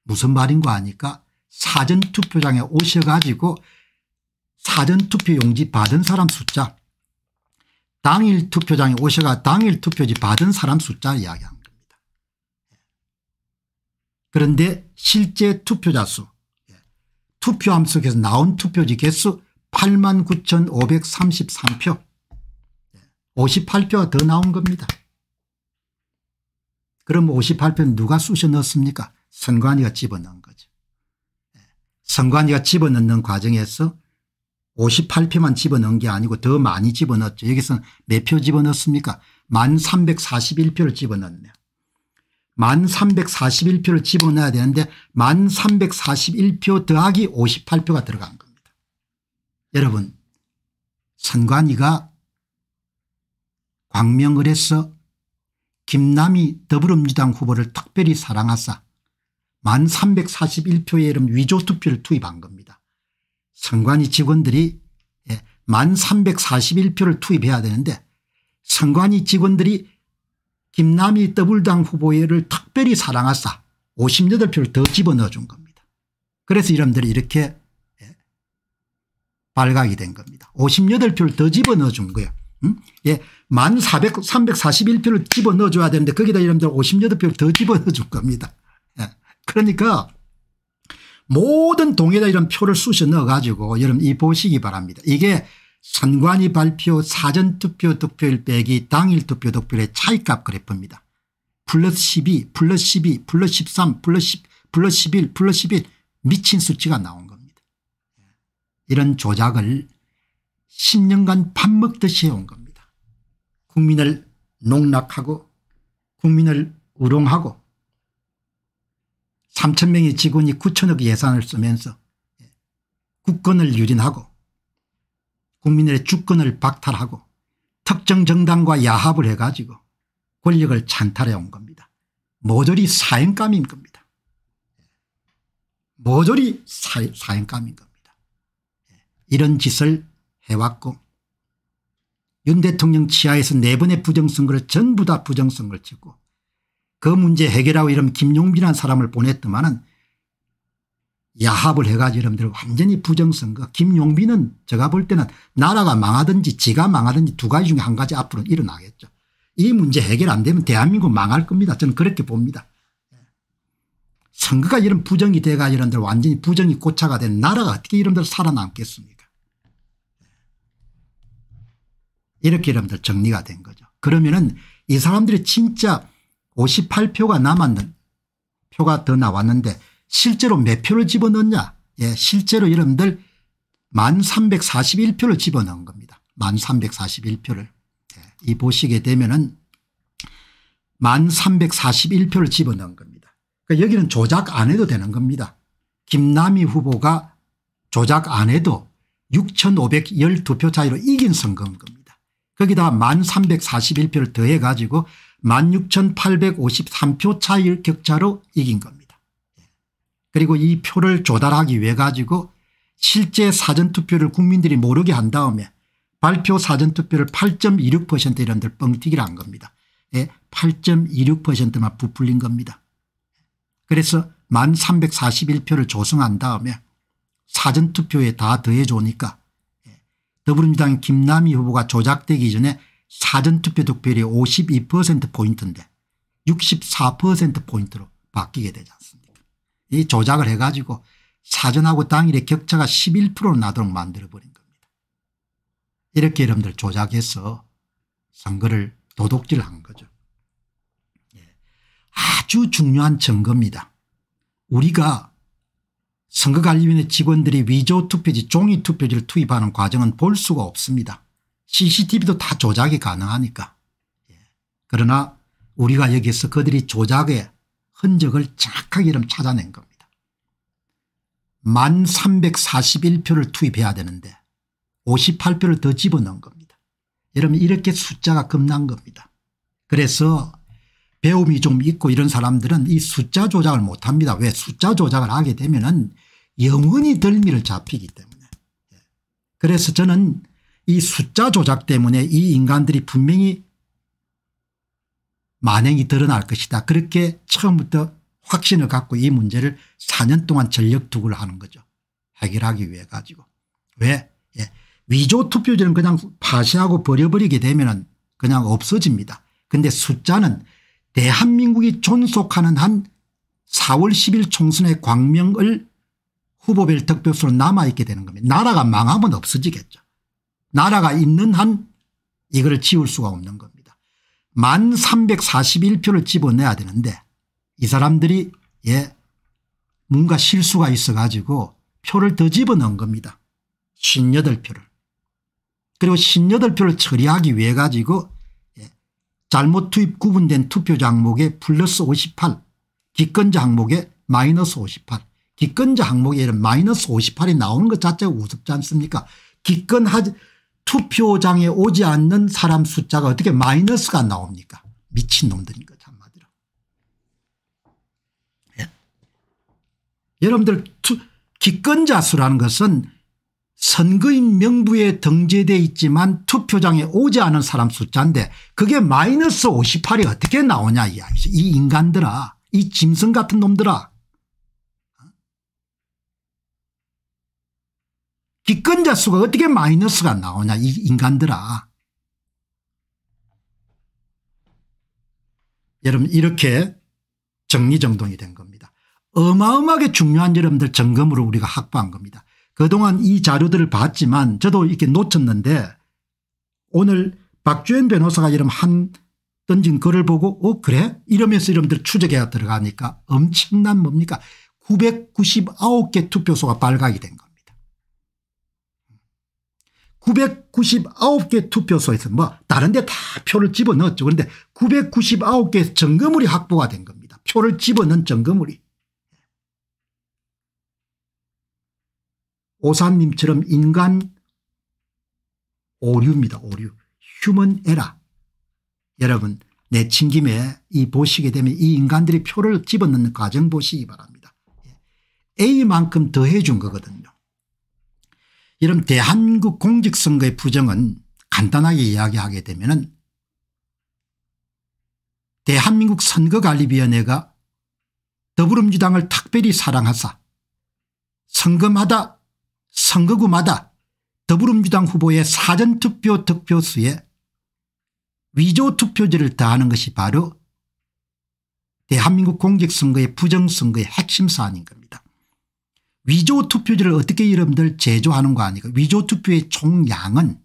무슨 말인 거 아니까 사전투표장에 오셔가지고 사전투표 용지 받은 사람 숫자 당일 투표장에 오셔가 당일 투표지 받은 사람 숫자 이야기한 겁니다. 그런데 실제 투표자 수 투표 함속에서 나온 투표지 개수 89,533표 58표가 더 나온 겁니다. 그럼 58표는 누가 쑤셔 넣었습니까? 선관위가 집어넣은 거죠. 예. 선관위가 집어넣는 과정에서 58표만 집어넣은 게 아니고 더 많이 집어넣었죠. 여기서는 몇 표 집어넣습니까? 1341표를 집어넣네요. 1341표를 집어넣어야 되는데 1341표 더하기 58표가 들어간 겁니다. 여러분 선관위가 광명을에서 김남희 더불어민주당 후보를 특별히 사랑하사 만3 4 1표의 이름 위조 투표를 투입한 겁니다. 선관위 직원들이 예, 만 341표를 투입해야 되는데 선관위 직원들이 김남희 더불당 후보를 특별히 사랑하사 58표를 더 집어넣어 준 겁니다. 그래서 이름들이 이렇게 예, 발각이 된 겁니다. 58표를 더 집어넣어 준 거예요. 예. 만 400, 341표를 집어 넣어줘야 되는데 거기다 여러분들 58표를 더 집어 넣어줄 겁니다. 예. 그러니까 모든 동에다 이런 표를 쑤셔 넣어가지고 여러분 이 보시기 바랍니다. 이게 선관위 발표 사전투표 득표율 빼기 당일 투표 득표율의 차이값 그래프입니다. 플러스 12 플러스 12 플러스 13 플러스 10 플러스 11 플러스 11 미친 수치가 나온 겁니다. 예. 이런 조작을 10년간 밥 먹듯이 해온 겁니다. 국민을 농락하고 국민을 우롱하고 3천 명의 직원이 9천억 예산을 쓰면서 국권을 유린하고 국민의 주권을 박탈하고 특정 정당과 야합을 해가지고 권력을 찬탈해 온 겁니다. 모조리 사행감인 겁니다. 모조리 사, 행감인 겁니다. 이런 짓을 해왔고 윤 대통령 치하에서 네 번의 부정선거를 전부 다 부정선거를 치고 그 문제 해결하고 이름 김용빈이라는 사람을 보냈더만은 야합을 해가지고 여러분들 완전히 부정선거 김용빈은 제가 볼 때는 나라가 망하든지 지가 망하든지 두 가지 중에 한 가지 앞으로 일어나겠죠. 이 문제 해결 안 되면 대한민국 망할 겁니다. 저는 그렇게 봅니다. 선거가 이런 부정이 돼가 여러분들 완전히 부정이 고차가 된 나라가 어떻게 여러분들 살아남겠습니까 이렇게 여러분들 정리가 된 거죠. 그러면은 이 사람들이 진짜 58표가 남았는 표가 더 나왔는데 실제로 몇 표를 집어넣냐 예, 실제로 여러분들 1341표를 집어넣은 겁니다. 1341표를. 예, 이 보시게 되면은 1341표를 집어넣은 겁니다. 그러니까 여기는 조작 안 해도 되는 겁니다. 김남희 후보가 조작 안 해도 6512표 차이로 이긴 선거인 겁니다. 거기다 1341표를 더해 가지고 16,853표 차이 격차로 이긴 겁니다. 그리고 이 표를 조달하기 위해 가지고 실제 사전투표를 국민들이 모르게 한 다음에 발표 사전투표를 8.26% 이런들 뻥튀기를 한 겁니다. 8.26%만 예, 부풀린 겁니다. 그래서 1341표를 조성한 다음에 사전투표에 다 더해 줘니까 더불어민주당 김남희 후보가 조작되기 전에 사전투표 득표율이 52%포인트인데 64%포인트로 바뀌게 되지 않습니까 이 조작을 해가지고 사전하고 당일의 격차가 11%로 나도록 만들어버린 겁니다. 이렇게 여러분들 조작해서 선거를 도둑질한 거죠. 예. 아주 중요한 증거입니다. 우리가 선거관리위원회 직원들이 위조 투표지 종이 투표지를 투입하는 과정은 볼 수가 없습니다. cctv도 다 조작이 가능하니까. 예. 그러나 우리가 여기에서 그들이 조작의 흔적을 정확하게 이름 찾아낸 겁니다. 만 341표를 투입해야 되는데 58표를 더 집어넣은 겁니다. 여러분 이렇게 숫자가 급난 겁니다. 그래서 배움이 좀 있고 이런 사람들은 이 숫자 조작을 못합니다. 왜 숫자 조작을 하게 되면 은 영원히 덜미를 잡히기 때문에 그래서 저는 이 숫자 조작 때문에 이 인간들이 분명히 만행이 드러날 것이다. 그렇게 처음부터 확신을 갖고 이 문제를 4년 동안 전력투구를 하는 거죠. 해결하기 위해 가지고. 왜? 예. 위조 투표제는 그냥 파시하고 버려버리게 되면 그냥 없어집니다. 근데 숫자는 대한민국이 존속하는 한 4월 10일 총선의 광명을 후보별 득표수로 남아있게 되는 겁니다. 나라가 망하면 없어지겠죠. 나라가 있는 한 이걸 지울 수가 없는 겁니다. 만 341표를 집어내야 되는데 이 사람들이 예 뭔가 실수가 있어 가지고 표를 더 집어넣은 겁니다. 58표를. 그리고 58표를 처리하기 위해 가지고 예, 잘못 투입 구분된 투표 장목에 플러스 58 기권자 항목에 마이너스 58 기권자 항목에 이런 마이너스 58이 나오는 것 자체가 우습지 않습니까 기권하지 투표장에 오지 않는 사람 숫자가 어떻게 마이너스가 나옵니까 미친놈들인가 한마디로 예. 여러분들 투, 기권자 수라는 것은 선거인 명부에 등재돼 있지만 투표장에 오지 않은 사람 숫자인데 그게 마이너스 58이 어떻게 나오냐 이야기죠. 이 인간들아 이 짐승 같은 놈들아 기권자 수가 어떻게 마이너스가 나오냐 이 인간들아. 여러분 이렇게 정리정돈이 된 겁니다. 어마어마하게 중요한 여러분들 점검으로 우리가 확보한 겁니다. 그동안 이 자료들을 봤지만 저도 이렇게 놓쳤는데 오늘 박주현 변호사가 이름 한 던진 글을 보고 어 그래 이러면서 이분들 추적에 들어가니까 엄청난 뭡니까 999개 투표소가 발각이 된 거예요. 999개 투표소에서 뭐 다른 데 다 표를 집어넣었죠. 그런데 999개 정거물이 확보가 된 겁니다. 표를 집어넣은 정거물이. 오사님처럼 인간 오류입니다. 오류. 휴먼 에라. 여러분 내친김에 이 보시게 되면 이 인간들이 표를 집어넣는 과정 보시기 바랍니다. A만큼 더해준 거거든요. 이런 대한국 공직선거의 부정은 간단하게 이야기하게 되면 은 대한민국 선거관리위원회가 더불어민주당을 특별히 사랑하사 선거마다 선거구마다 더불어민주당 후보의 사전투표 득표수에 위조투표제를 더하는 것이 바로 대한민국 공직선거의 부정선거의 핵심 사안인 겁니다. 위조 투표지를 어떻게 여러분들 제조하는 거 아니까 위조 투표의 총량은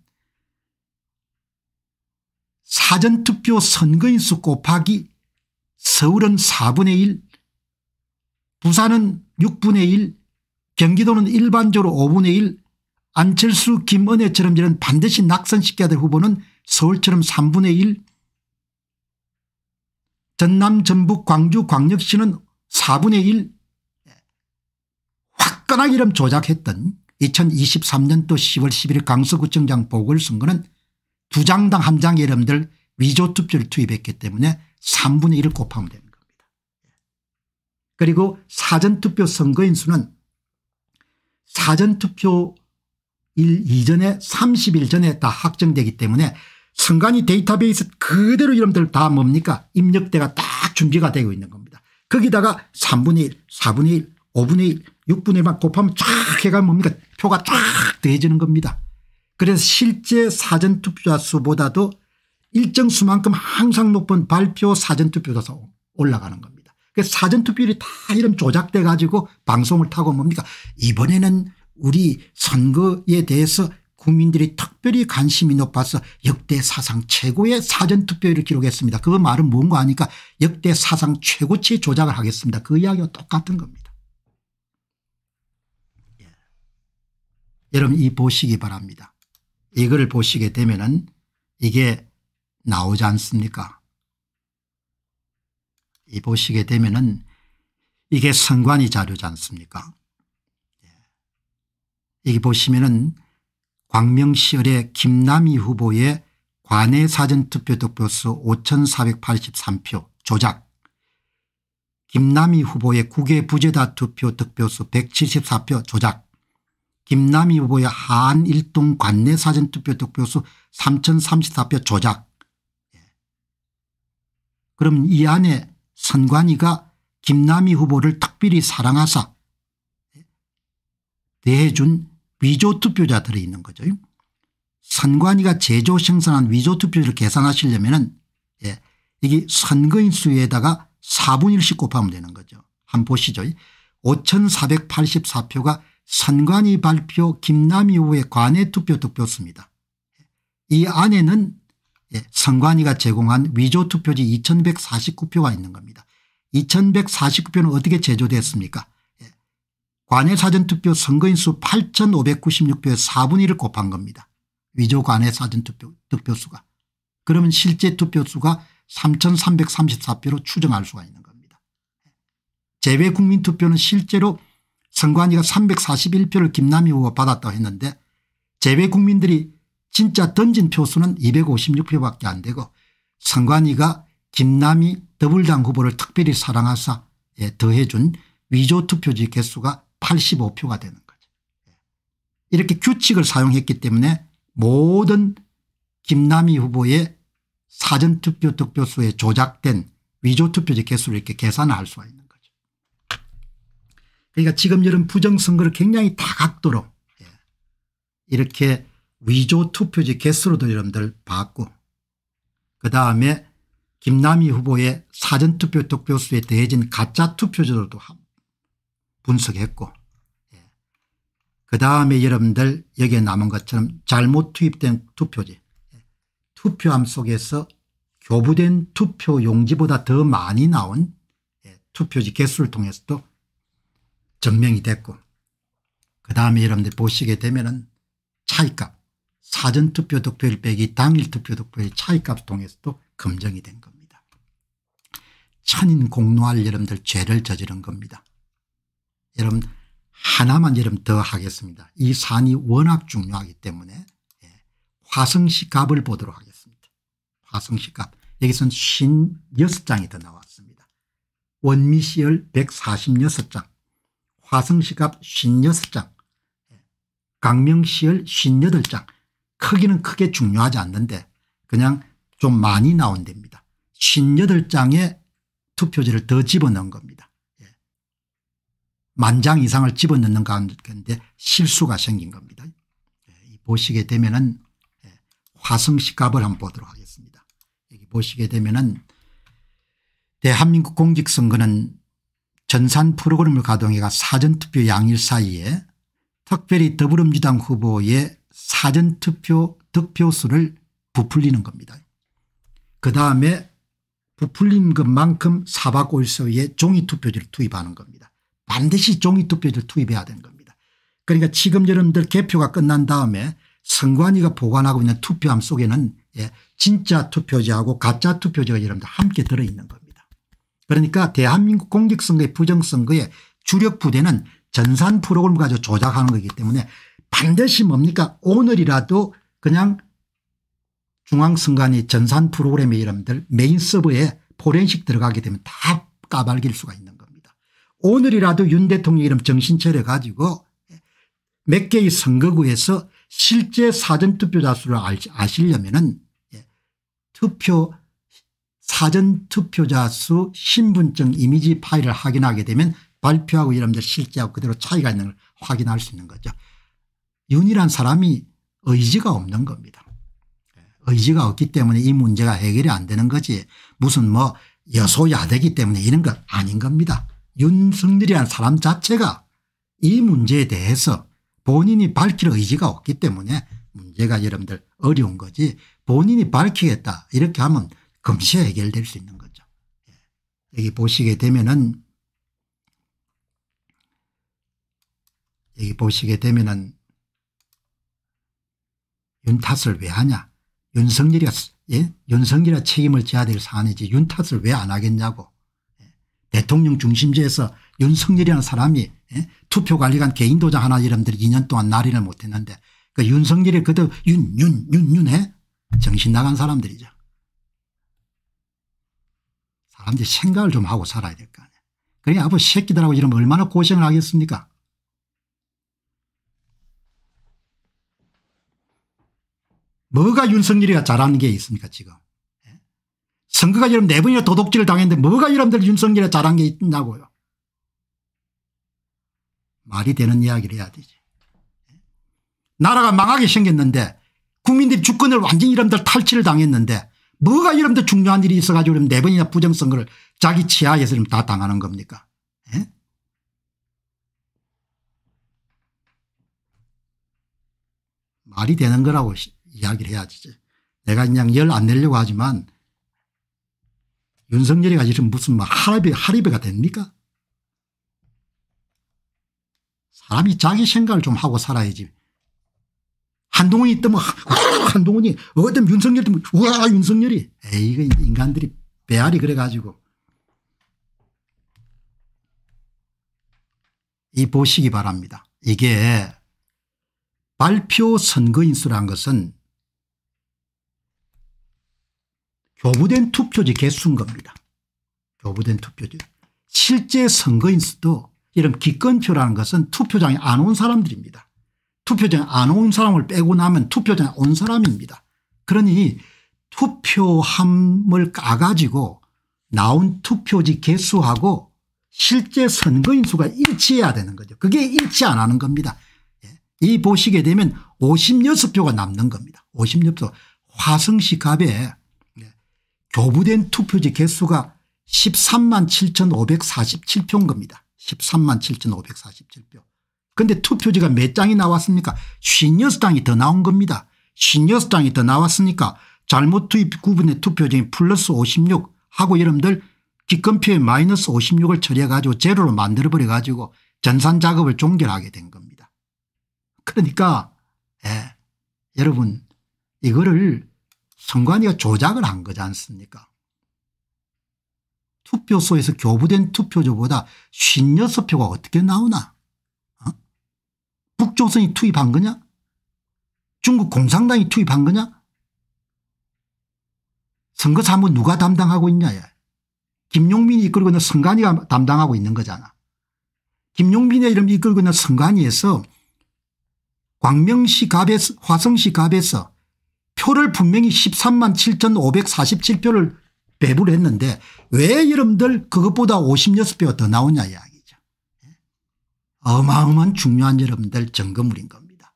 사전투표 선거인수 곱하기 서울은 4분의 1 부산은 6분의 1 경기도는 일반적으로 5분의 1 안철수 김은혜처럼 이런 반드시 낙선시켜야 될 후보는 서울처럼 3분의 1 전남 전북 광주 광역시는 4분의 1 화끈나 이름 조작했던 2023년도 10월 11일 강서구청장 보궐선거는 두 장당 한장의 이름들 위조투표를 투입했기 때문에 3분의 1을 곱하면 되는 겁니다. 그리고 사전투표 선거인 수는 사전투표 일 이전에 30일 전에 다 확정되기 때문에 선관위 데이터베이스 그대로 이름들 다 뭡니까 입력대가 딱 준비가 되고 있는 겁니다. 거기다가 3분의 1 4분의 1 5분의 1 6분의 1만 곱하면 쫙해가 뭡니까 표가 쫙돼지는 겁니다. 그래서 실제 사전투표자 수보다도 일정 수만큼 항상 높은 발표 사전투표자 수 올라가는 겁니다. 그 사전투표율이 다 이런 조작돼 가지고 방송을 타고 뭡니까 이번에는 우리 선거에 대해서 국민들이 특별히 관심이 높아서 역대 사상 최고의 사전투표율을 기록했습니다. 그 말은 뭔가 하니까 역대 사상 최고치 조작을 하겠습니다. 그 이야기와 똑같은 겁니다. 여러분 이 보시기 바랍니다. 이걸 보시게 되면은 이게 나오지 않습니까? 이 보시게 되면은 이게 선관위 자료지 않습니까? 여기 예. 보시면은 광명시열의 김남희 후보의 관내 사전투표 득표수 5483표 조작 김남희 후보의 국외 부재다 투표 득표수 174표 조작 김남희 후보의 한일동 관내 사전투표 득표수 3034표 조작. 예. 그럼 이 안에 선관위가 김남희 후보를 특별히 사랑하사 대해준 위조 투표자 들이있는 거죠. 선관위가 제조 생산한 위조 투표를 계산하시려면 예, 이게 선거인 수에다가 4분의 1씩 곱하면 되는 거죠. 한번 보시죠. 5484표가 선관위 발표 김남희 후의 관외 투표 득표수입니다. 이 안에는 예, 선관위가 제공한 위조 투표지 2149표가 있는 겁니다. 2149표는 어떻게 제조됐습니까 예, 관외 사전투표 선거인 수 8596표의 4분의 1을 곱한 겁니다. 위조 관외 사전투표 득표수가. 그러면 실제 투표수가 3334표로 추정할 수가 있는 겁니다. 예, 제외국민투표는 실제로 선관위가 341표를 김남희 후보가 받았다고 했는데 재외 국민들이 진짜 던진 표수는 256표밖에 안 되고 선관위가 김남희 더불당 후보를 특별히 사랑하사 예, 더해준 위조 투표지 개수가 85표가 되는 거죠. 예. 이렇게 규칙을 사용했기 때문에 모든 김남희 후보의 사전투표 득표수에 조작된 위조투표지 개수를 이렇게 계산할 수가 있는 그러니까 지금 이런 부정선거를 굉장히 다각도로 예, 이렇게 위조 투표지 개수로도 여러분들 봤고 그 다음에 김남희 후보의 사전투표 득표수에 대해진 가짜 투표지로도 분석했고 예, 그 다음에 여러분들 여기에 남은 것처럼 잘못 투입된 투표지 예, 투표함 속에서 교부된 투표 용지보다 더 많이 나온 투표지 개수를 통해서도 증명이 됐고 그 다음에 여러분들 보시게 되면 차이값 사전투표 득표율 빼기 당일투표 득표의 차이값 통해서도 검증이 된 겁니다. 천인 공노할 여러분들 죄를 저지른 겁니다. 여러분 하나만 여러분 더 하겠습니다. 이 산이 워낙 중요하기 때문에 예, 화성시 갑을 보도록 하겠습니다. 화성시 갑 여기서는 56장이 더 나왔습니다. 원미시열 146장 화성시갑 56장 강명시열 58장 크기는 크게 중요하지 않는데 그냥 좀 많이 나온답니다. 58장에 투표지를 더 집어넣은 겁니다. 예. 만장 이상을 집어넣는 가운데 실수가 생긴 겁니다. 예. 보시게 되면 은 예, 화성시 갑을 한번 보도록 하겠습니다. 여기 보시게 되면 은 대한민국 공직선거는 전산 프로그램을 가동해가 사전투표 양일 사이에 특별히 더불어민주당 후보의 사전투표 득표수를 부풀리는 겁니다. 그 다음에 부풀린 것만큼 사박올소에 종이투표지를 투입하는 겁니다. 반드시 종이투표지를 투입해야 되는 겁니다. 그러니까 지금 여러분들 개표가 끝난 다음에 선관위가 보관하고 있는 투표함 속에는 예, 진짜 투표지하고 가짜 투표지가 여러분들 함께 들어있는 겁니다. 그러니까 대한민국 공직선거의 부정선거의 주력 부대는 전산 프로그램 가지고 조작하는 거기 때문에 반드시 뭡니까 오늘이라도 그냥 중앙선관위 전산 프로그램의 이름들 메인 서버에 포렌식 들어가게 되면 다 까발길 수가 있는 겁니다. 오늘이라도 윤 대통령 이름 정신 차려 가지고 몇 개의 선거구에서 실제 사전투표자 수를 아시려면 은 예, 투표 사전투표자 수 신분증 이미지 파일을 확인하게 되면 발표하고 여러분들 실제하고 그대로 차이가 있는 걸 확인할 수 있는 거죠. 윤이란 사람이 의지가 없는 겁니다. 의지가 없기 때문에 이 문제가 해결이 안 되는 거지 무슨 뭐 여소야대기 때문에 이런 것 아닌 겁니다. 윤석열이라 사람 자체가 이 문제에 대해서 본인이 밝힐 의지가 없기 때문에 문제가 여러분들 어려운 거지 본인이 밝히겠다 이렇게 하면 금시에 해결될 수 있는 거죠. 여기 보시게 되면은 여기 보시게 되면은 윤 탓을 왜 하냐. 윤석열이 예? 윤석열이 책임을 져야 될 사안이지 윤 탓을 왜 안 하겠냐고. 예? 대통령 중심지에서 윤석열이라는 사람이 예? 투표관리관 개인도장 하나 이름들 2년 동안 날인을 못했는데 그 윤석열이 그대로 윤윤 윤 윤해 정신 나간 사람들이죠. 사람들이 생각을 좀 하고 살아야 될 거 아니야. 그러니 아버 새끼들하고 이러면 얼마나 고생을 하겠습니까? 뭐가 윤석열이가 잘하는 게 있습니까 지금. 예? 선거가 여러분 네 번이나 도둑질을 당했는데 뭐가 여러분들 윤석열이 잘한 게 있냐고요. 말이 되는 이야기를 해야 되지. 예? 나라가 망하게 생겼는데 국민들이 주권을 완전히 이름들 탈취를 당했는데 뭐가 이런데 중요한 일이 있어가지고 그럼 네 번이나 부정선거를 자기 치하에서 다 당하는 겁니까? 에? 예? 말이 되는 거라고 이야기를 해야지. 내가 그냥 열 안 내려고 하지만 윤석열이가 지금 무슨 하리배, 하리배가 됩니까? 사람이 자기 생각을 좀 하고 살아야지. 한동훈이 있다면 한동훈이 어디 윤석열 때문에 우와 윤석열이 에이 인간들이 배알이 그래가지고 이 보시기 바랍니다. 이게 발표 선거인수란 것은 교부된 투표지 개수인 겁니다. 교부된 투표지. 실제 선거인수도 이런 기권표라는 것은 투표장에 안 온 사람들입니다. 투표장에 안 온 사람을 빼고 나면 투표장에 온 사람입니다. 그러니 투표함을 까가지고 나온 투표지 개수하고 실제 선거인 수가 일치해야 되는 거죠. 그게 일치 안 하는 겁니다. 예. 이 보시게 되면 56표가 남는 겁니다. 56표. 화성시 갑에 예, 교부된 투표지 개수가 137,547표인 겁니다. 137,547표. 근데 투표지가 몇 장이 나왔습니까? 56장이 더 나온 겁니다. 56장이 더 나왔으니까 잘못 투입 구분의 투표지 플러스 56 하고 여러분들 기권표에 마이너스 56을 처리해가지고 제로로 만들어버려가지고 전산 작업을 종결하게 된 겁니다. 그러니까 예, 여러분 이거를 선관위가 조작을 한 거지 않습니까? 투표소에서 교부된 투표조보다 56표가 어떻게 나오나 북조선이 투입한 거냐? 중국 공산당이 투입한 거냐? 선거 사무 누가 담당하고 있냐? 김용민이 이끌고 있는 선관위가 담당하고 있는 거잖아. 김용민의 이름이 끌고 있는 선관위에서 광명시 갑에서 화성시 갑에서 표를 분명히 13만 7,547표를 배부를 했는데 왜여러들 그것보다 56표가 더 나오냐 이야기. 어마어마한 중요한 여러분들 점거물인 겁니다.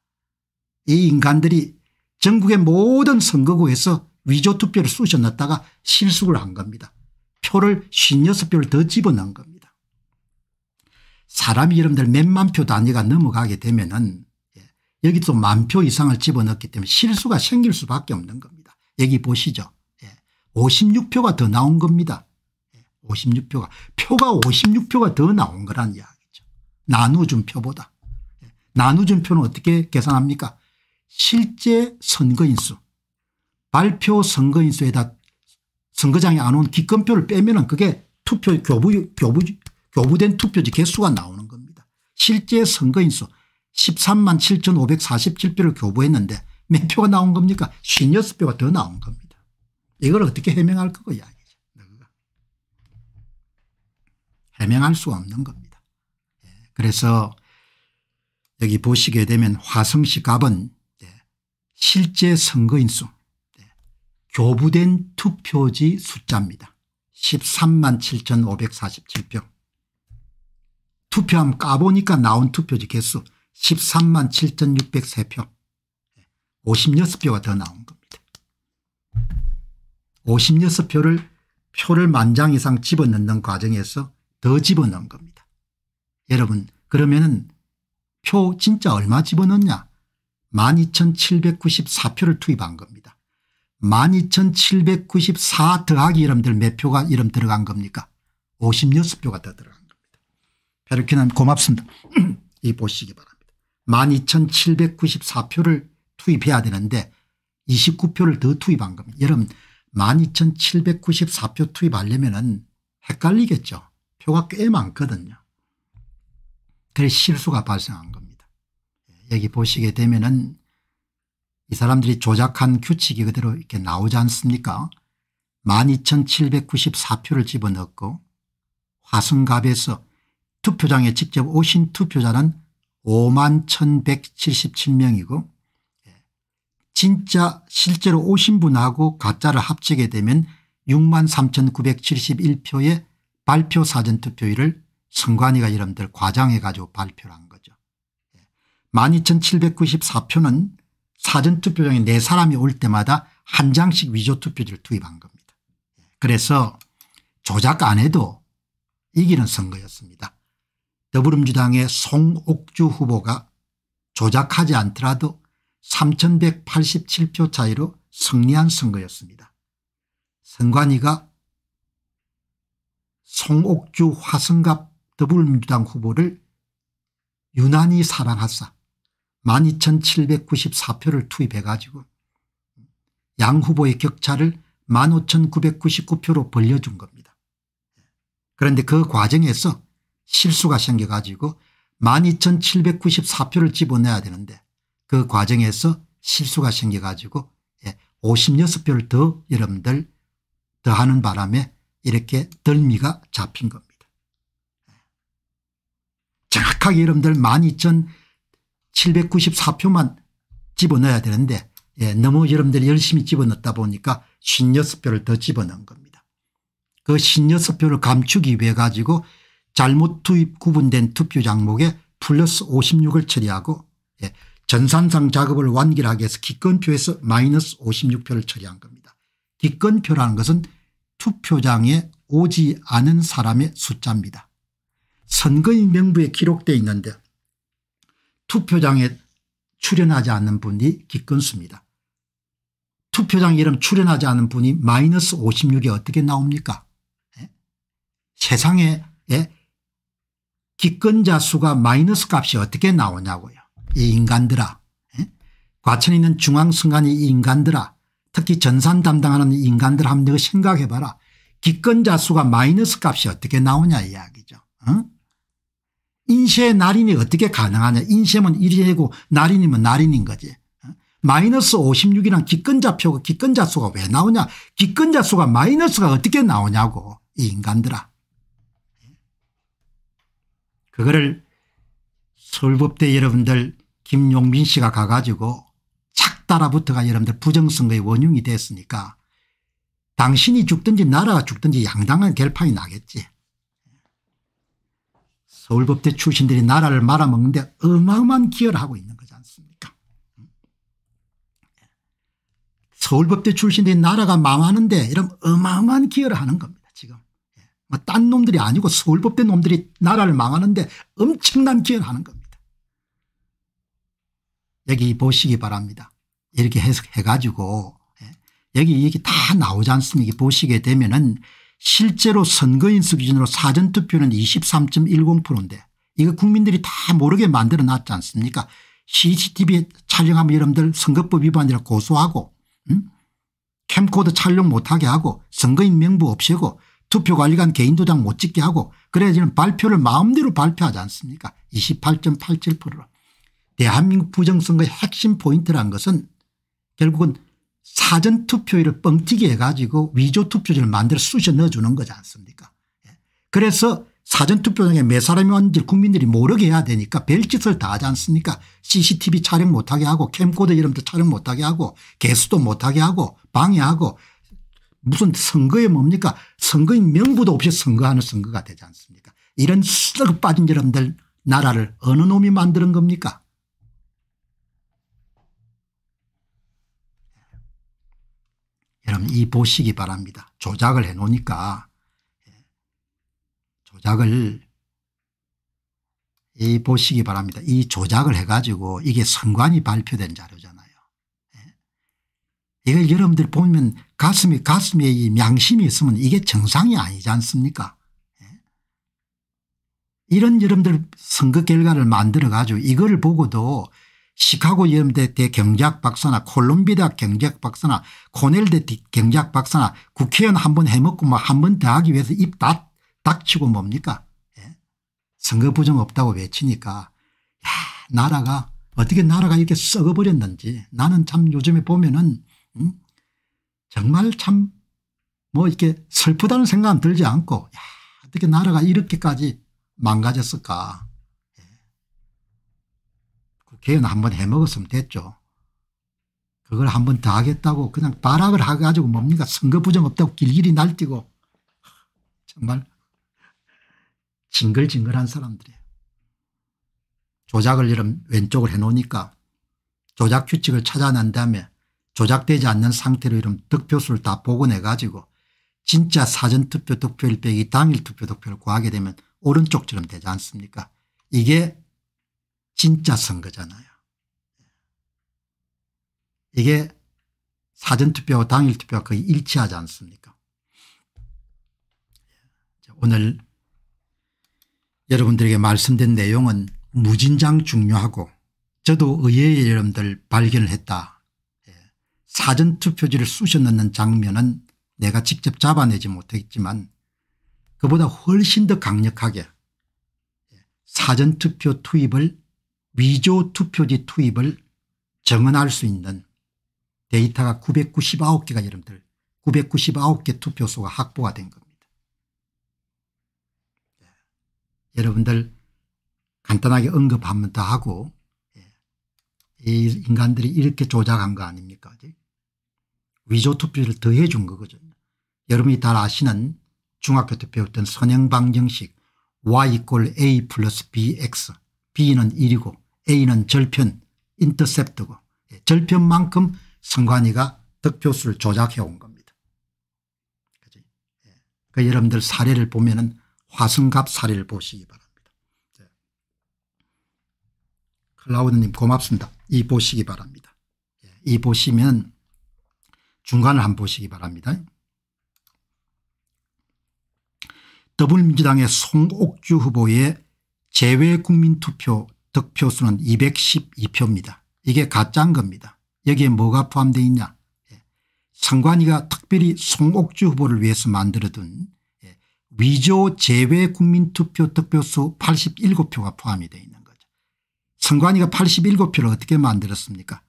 이 인간들이 전국의 모든 선거구에서 위조투표를 쑤셔놨다가 실수를 한 겁니다. 표를 56표를 더 집어넣은 겁니다. 사람이 여러분들 몇만 표 단위가 넘어가게 되면 은 예, 여기 또 만 표 이상을 집어넣기 때문에 실수가 생길 수밖에 없는 겁니다. 여기 보시죠. 56표가 예, 더 나온 겁니다. 56표가 예, 표가 56표가 더 나온 거란 이야기. 나누준표보다. 나누준표는 어떻게 계산합니까 실제 선거인수 발표 선거인수에다 선거장에 안 온 기권표를 빼면 그게 투표 교부, 교부, 교부된 투표지 개수가 나오는 겁니다. 실제 선거인수 13만 7,547표를 교부했는데 몇 표가 나온 겁니까 56표가 더 나온 겁니다. 이걸 어떻게 해명할 거고 이야기죠. 해명할 수 없는 겁니다. 그래서 여기 보시게 되면 화성시 갑은 실제 선거인수 교부된 투표지 숫자입니다. 13만 7,547표. 투표함 까보니까 나온 투표지 개수 13만 7,603표. 56표가 더 나온 겁니다. 56표를 표를 만 장 이상 집어넣는 과정에서 더 집어넣은 겁니다. 여러분 그러면은 표 진짜 얼마 집어넣냐 12,794표를 투입한 겁니다. 12,794 더하기 이름들 몇 표가 이름 들어간 겁니까 56표가 더 들어간 겁니다. 페르키는 고맙습니다. 이 보시기 바랍니다. 12,794표를 투입해야 되는데 29표를 더 투입한 겁니다. 여러분 12,794표 투입하려면 은 헷갈리겠죠. 표가 꽤 많거든요. 실수가 발생한 겁니다. 여기 보시게 되면은 이 사람들이 조작한 규칙이 그대로 이렇게 나오지 않습니까? 12,794표를 집어넣고 화성갑에서 투표장에 직접 오신 투표자는 5만 1,177명이고 예, 진짜 실제로 오신 분하고 가짜를 합치게 되면 6만 3,971표의 발표 사전투표율을 선관위가 이름들 과장해 가지고 발표를 한 거죠. 12,794표는 예. 사전투표장에 네 사람이 올 때마다 한 장씩 위조투표지를 투입한 겁니다. 예. 그래서 조작 안 해도 이기는 선거였습니다. 더불어민주당의 송옥주 후보가 조작하지 않더라도 3,187표 차이로 승리한 선거였습니다. 선관위가 송옥주 화성갑 더불어민주당 후보를 유난히 사랑하사 12,794표를 투입해 가지고 양 후보의 격차를 15,999표로 벌려준 겁니다. 그런데 그 과정에서 실수가 생겨 가지고 12,794표를 집어내야 되는데 그 과정에서 실수가 생겨 가지고 56표를 예, 더 여러분들 더하는 바람에 이렇게 덜미가 잡힌 겁니다. 정확하게 여러분들 12,794표만 집어넣어야 되는데 예, 너무 여러분들이 열심히 집어넣다 보니까 56표를 더 집어넣은 겁니다. 그 56표를 감추기 위해 가지고 잘못 투입 구분된 투표 장목에 플러스 56을 처리하고 예, 전산상 작업을 완결하게해서 기권표에서 마이너스 56표를 처리한 겁니다. 기권표라는 것은 투표장에 오지 않은 사람의 숫자입니다. 선거인 명부에 기록되어 있는데 투표장에 출연하지 않는 분이 기권수입니다 투표장 이름 출연하지 않은 분이 마이너스 56이 어떻게 나옵니까 예? 세상에 예? 기권자 수가 마이너스 값이 어떻게 나오냐고요. 이 인간들아 예? 과천에 있는 중앙선관위 인간들아 특히 전산 담당하는 인간들 한번 생각해봐라. 기권자 수가 마이너스 값이 어떻게 나오냐 이야기죠. 응? 인쇄 날인이 어떻게 가능하냐 인쇄면 1이고 날인이면 날인인 거지. 마이너스 56이란 기권자 표고 기권자 수가 왜 나오냐 기권자 수가 마이너스가 어떻게 나오냐고 이 인간들아. 그거를 서울법대 여러분들 김용민 씨가 가가지고 착 따라붙어가 여러분들 부정선거의 원흉이 됐으니까 당신이 죽든지 나라가 죽든지 양당한 결판이 나겠지. 서울법대 출신들이 나라를 말아먹는데 어마어마한 기여를 하고 있는 거지 않습니까 서울법대 출신들이 나라가 망하는데 이런 어마어마한 기여를 하는 겁니다 지금 예. 뭐딴 놈들이 아니고 서울법대 놈들이 나라를 망하는데 엄청난 기여를 하는 겁니다 여기 보시기 바랍니다 이렇게 해석해 가지고 예. 여기 얘기 다 나오지 않습니까 보시게 되면은 실제로 선거인수 기준으로 사전투표는 23.10%인데 이거 국민들이 다 모르게 만들어 놨지 않습니까 CCTV 촬영하면 여러분들 선거법 위반이라 고소하고 음? 캠코더 촬영 못하게 하고 선거인 명부 없애고 투표관리관 개인도장 못 찍게 하고 그래야지는 발표를 마음대로 발표하지 않습니까 28.87%로 대한민국 부정선거의 핵심 포인트란 것은 결국은 사전투표율을 뻥튀기 해가지고 위조투표지를 만들어 쑤셔 넣어주는 거지 않습니까 예. 그래서 사전투표장에 몇 사람이 왔는지 국민들이 모르게 해야 되니까 별짓을 다 하지 않습니까 CCTV 촬영 못하게 하고 캠코더 이름도 촬영 못하게 하고 개수도 못하게 하고 방해하고 무슨 선거에 뭡니까 선거인 명부도 없이 선거하는 선거가 되지 않습니까 이런 썩 빠진 여러분들 나라를 어느 놈이 만드는 겁니까 여러분 이 보시기 바랍니다. 조작을 해 놓으니까 예. 조작을 이 보시기 바랍니다. 이 조작을 해가지고 이게 선관위 발표된 자료잖아요. 예. 이걸 여러분들 보면 가슴에 가슴에 이 양심이 있으면 이게 정상이 아니지 않습니까? 예. 이런 여러분들 선거 결과를 만들어 가지고 이거를 보고도 시카고 연대대 경제학 박사나 콜롬비아 경제학 박사나 코넬대 경제학 박사나 국회의원 한 번 해먹고 막한번더 뭐 하기 위해서 입 닥, 닥치고 뭡니까 예? 선거 부정 없다고 외치니까 야 나라가 어떻게 나라가 이렇게 썩어버렸는지 나는 참 요즘에 보면은 음? 정말 참 뭐 이렇게 슬프다는 생각은 들지 않고 야 어떻게 나라가 이렇게까지 망가졌을까 개헌 한번 해먹었으면 됐죠. 그걸 한 번 더 하겠다고 그냥 발악을 해가지고 뭡니까 선거 부정 없다고 길길이 날뛰고 정말 징글징글한 사람들이에요. 조작을 이런 왼쪽을 해놓으니까 조작 규칙을 찾아낸 다음에 조작되지 않는 상태로 이런 득표수를 다 복원해가지고 진짜 사전투표 득표일 빼기 당일 투표 득표를 구하게 되면 오른쪽처럼 되지 않습니까 이게 진짜 선거잖아요. 이게 사전투표하 당일투표가 거의 일치하지 않습니까 오늘 여러분들에게 말씀된 내용은 무진장 중요하고 저도 의회의 여러분들 발견을 했다. 예. 사전투표지를 쑤셔 넣는 장면은 내가 직접 잡아내지 못했지만 그보다 훨씬 더 강력하게 예, 사전투표 투입을 위조 투표지 투입을 정언할 수 있는 데이터가 999개가 여러분들 999개 투표소가 확보가 된 겁니다. 예. 여러분들 간단하게 언급 한번 더 하고 예. 이 인간들이 이렇게 조작한 거 아닙니까? 위조 투표를 더해 준거거든 여러분이 잘 아시는 중학교 때 배웠던 선행방정식 y 이 a 플러스 bx b는 1이고 A는 절편 인터셉트고 예, 절편만큼 선관위가 득표수를 조작해온 겁니다. 그치? 예. 그 여러분들 사례를 보면 은 화성갑 사례를 보시기 바랍니다. 예. 클라우드님 고맙습니다. 이 보시기 바랍니다. 이 보시면 중간을 한번 보시기 바랍니다. 더불어민주당의 송옥주 후보의 재외국민투표 득표수는 212표입니다. 이게 가짜인 겁니다. 여기에 뭐가 포함되어 있냐 선관위가 예. 특별히 송옥주 후보를 위해서 만들어둔 예, 위조 제외 국민투표 득표수 87표가 포함이 되어 있는 거죠. 선관위가 87표를 어떻게 만들었습니까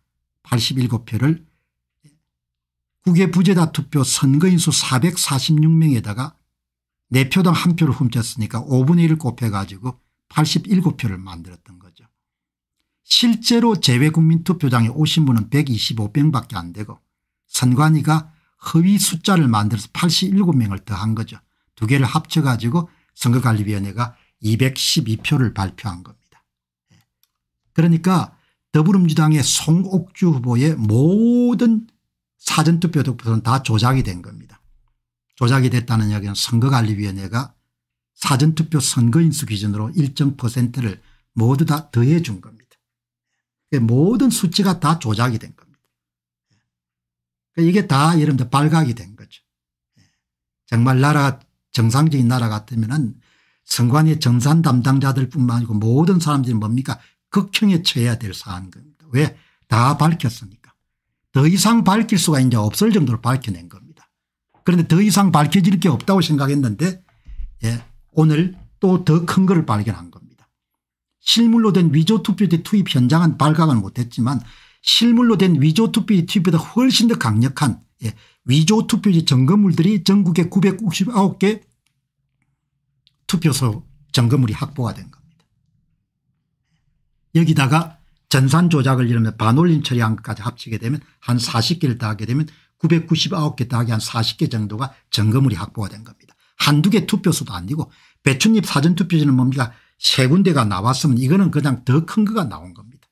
87표를 예, 국외부재자 투표 선거인수 446명에다가 4표당 1표를 훔쳤으니까 5분의 1을 곱해가지고 87표를 만들었던 실제로 재외국민투표장에 오신 분은 125명밖에 안 되고 선관위가 허위 숫자를 만들어서 87명을 더한 거죠. 두 개를 합쳐가지고 선거관리위원회가 212표를 발표한 겁니다. 예. 그러니까 더불어민주당의 송옥주 후보의 모든 사전투표 도표는다 조작이 된 겁니다. 조작이 됐다는 이야기는 선거관리위원회가 사전투표 선거인수 기준으로 1정를 모두 다 더해 준 겁니다. 모든 수치가 다 조작이 된 겁니다. 그러니까 이게 다 여러분들 발각이 된 거죠. 예. 정말 나라가 정상적인 나라 같으면은 선관위 정산 담당자들 뿐만 아니고 모든 사람들이 뭡니까 극형에 처해야 될 사안인 겁니다. 왜? 다 밝혔으니까. 더 이상 밝힐 수가 이제 없을 정도로 밝혀낸 겁니다. 그런데 더 이상 밝혀질 게 없다고 생각했는데 예, 오늘 또 더큰걸 발견한 겁니다. 실물로 된 위조 투표지 투입 현장은 발각은 못했지만 실물로 된 위조 투표지 투입보다 훨씬 더 강력한 예, 위조 투표지 점검물들이 전국에 969개 투표소 점검물이 확보가 된 겁니다. 여기다가 전산 조작을 이러면 반올림 처리한 것까지 합치게 되면 한 40개를 다 하게 되면 999개 더하기 한 40개 정도가 점검물이 확보가 된 겁니다. 한두 개 투표소도 아니고 배춧잎 사전투표지는 뭡니까 세 군데가 나왔으면 이거는 그냥 더 큰 거가 나온 겁니다.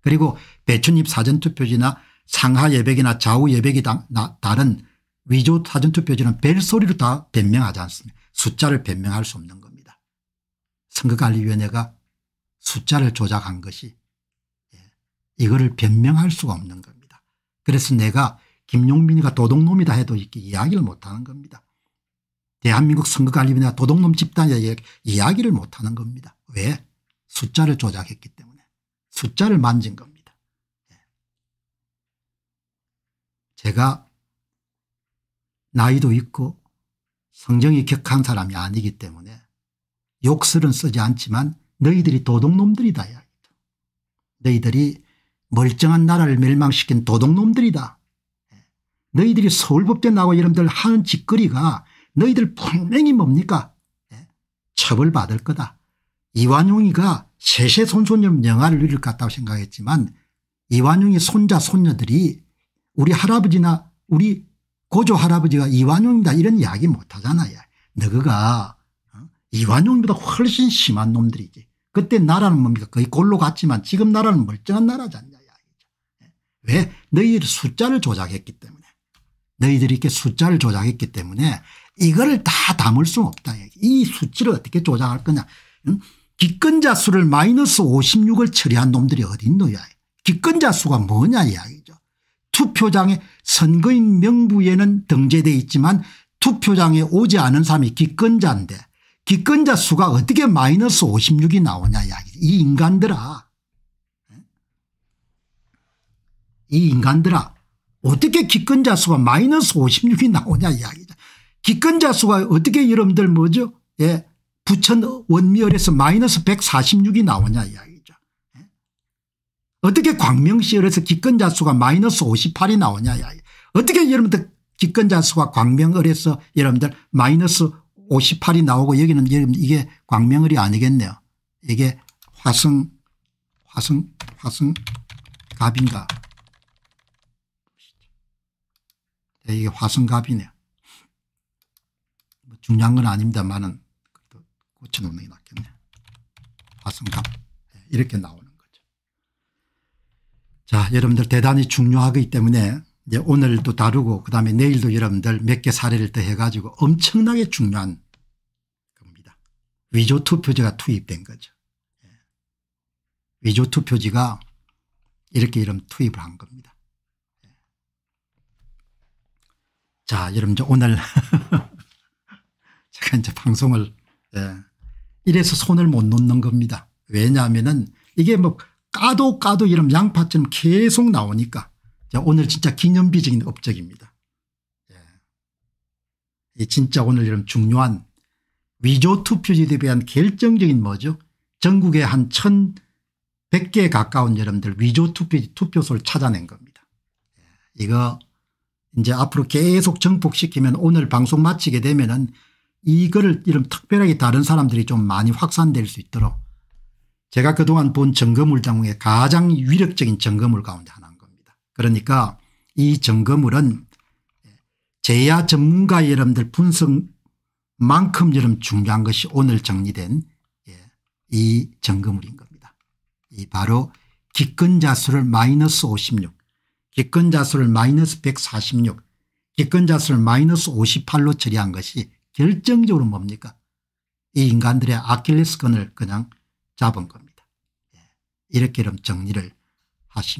그리고 배춘입 사전투표지나 상하 예백이나 좌우 예백이 다, 다른 위조 사전투표지는 벨소리로 다 변명하지 않습니까 숫자를 변명할 수 없는 겁니다. 선거관리위원회가 숫자를 조작한 것이 예, 이거를 변명할 수가 없는 겁니다. 그래서 내가 김용민이가 도둑놈이다 해도 이렇게 이야기를 못하는 겁니다. 대한민국 선거관리이나 도둑놈 집단의 이야기를 못하는 겁니다. 왜? 숫자를 조작했기 때문에. 숫자를 만진 겁니다. 예. 제가 나이도 있고 성정이 격한 사람이 아니기 때문에 욕설은 쓰지 않지만 너희들이 도둑놈들이다 이야기다. 너희들이 멀쩡한 나라를 멸망시킨 도둑놈들이다. 예. 너희들이 서울법대 나고 이러들 하는 짓거리가 너희들 분명히 뭡니까 예? 처벌받을 거다. 이완용이가 세세손손녀 영화를 누릴 것 같다고 생각했지만 이완용이 손자 손녀들이 우리 할아버지나 우리 고조 할아버지가 이완용이다 이런 이야기 못하잖아요. 너그가 어? 이완용보다 훨씬 심한 놈들이지. 그때 나라는 뭡니까 거의 골로 갔지만 지금 나라는 멀쩡한 나라지 냐 예? 왜? 너희들 숫자를 조작했기 때문에. 너희들이 이렇게 숫자를 조작했기 때문에 이거를 다 담을 수는 없다. 이 수치를 어떻게 조작할 거냐. 기권자 수를 마이너스 56을 처리한 놈들이 어디 있노야. 기권자 수가 뭐냐 이야기죠. 투표장에 선거인 명부에는 등재돼 있지만 투표장에 오지 않은 사람이 기권자인데 기권자 수가 어떻게 마이너스 56이 나오냐 이야기죠. 이 인간들아. 이 인간들아 어떻게 기권자 수가 마이너스 56이 나오냐 이야기 기권자 수가 어떻게 여러분들 뭐죠? 예. 부천 원미열에서 마이너스 146이 나오냐 이야기죠. 예. 어떻게 광명시열에서 기권자 수가 마이너스 58이 나오냐 이야기. 어떻게 여러분들 기권자 수가 광명을에서 여러분들 마이너스 58이 나오고 여기는 여러분 이게 광명을이 아니겠네요. 이게 화성 화성 화성 갑인가 네, 이게 화성갑이네요. 중요한 건 아닙니다만은 그래도 고쳐놓는 게 낫겠네. 화성값 예, 이렇게 나오는 거죠. 자 여러분들 대단히 중요하기 때문에 이제 오늘도 다루고 그다음에 내일도 여러분들 몇 개 사례를 더 해가지고 엄청나게 중요한 겁니다. 위조 투표제가 투입된 거죠. 예. 위조 투표지가 이렇게 이름 투입을 한 겁니다. 예. 자 여러분 오늘 제 그러니까 이제 방송을 예. 이래서 손을 못 놓는 겁니다. 왜냐하면은 이게 뭐 까도 까도 이런 양파처럼 계속 나오니까 오늘 진짜 기념비적인 업적입니다. 예. 진짜 오늘 이런 중요한 위조 투표지에 대한 결정적인 뭐죠 전국의 한 1100개 가까운 여러분들 위조 투표지 투표소를 찾아낸 겁니다. 예. 이거 이제 앞으로 계속 정폭시키면 오늘 방송 마치게 되면은 이거를 이런 특별하게 다른 사람들이 좀 많이 확산될 수 있도록 제가 그동안 본 점거물 중에 가장 위력적인 점거물 가운데 하나인 겁니다. 그러니까 이 점거물은 제야 전문가 여러분들 분석만큼 여러분 중요한 것이 오늘 정리된 예, 이 점거물인 겁니다. 이 바로 기권자 수를 마이너스 56 기권자 수를 마이너스 146 기권자 수를 마이너스 58로 처리한 것이 결정적으로 뭡니까 이 인간들의 아킬레스건을 그냥 잡은 겁니다. 예. 이렇게 정리를 하십니다.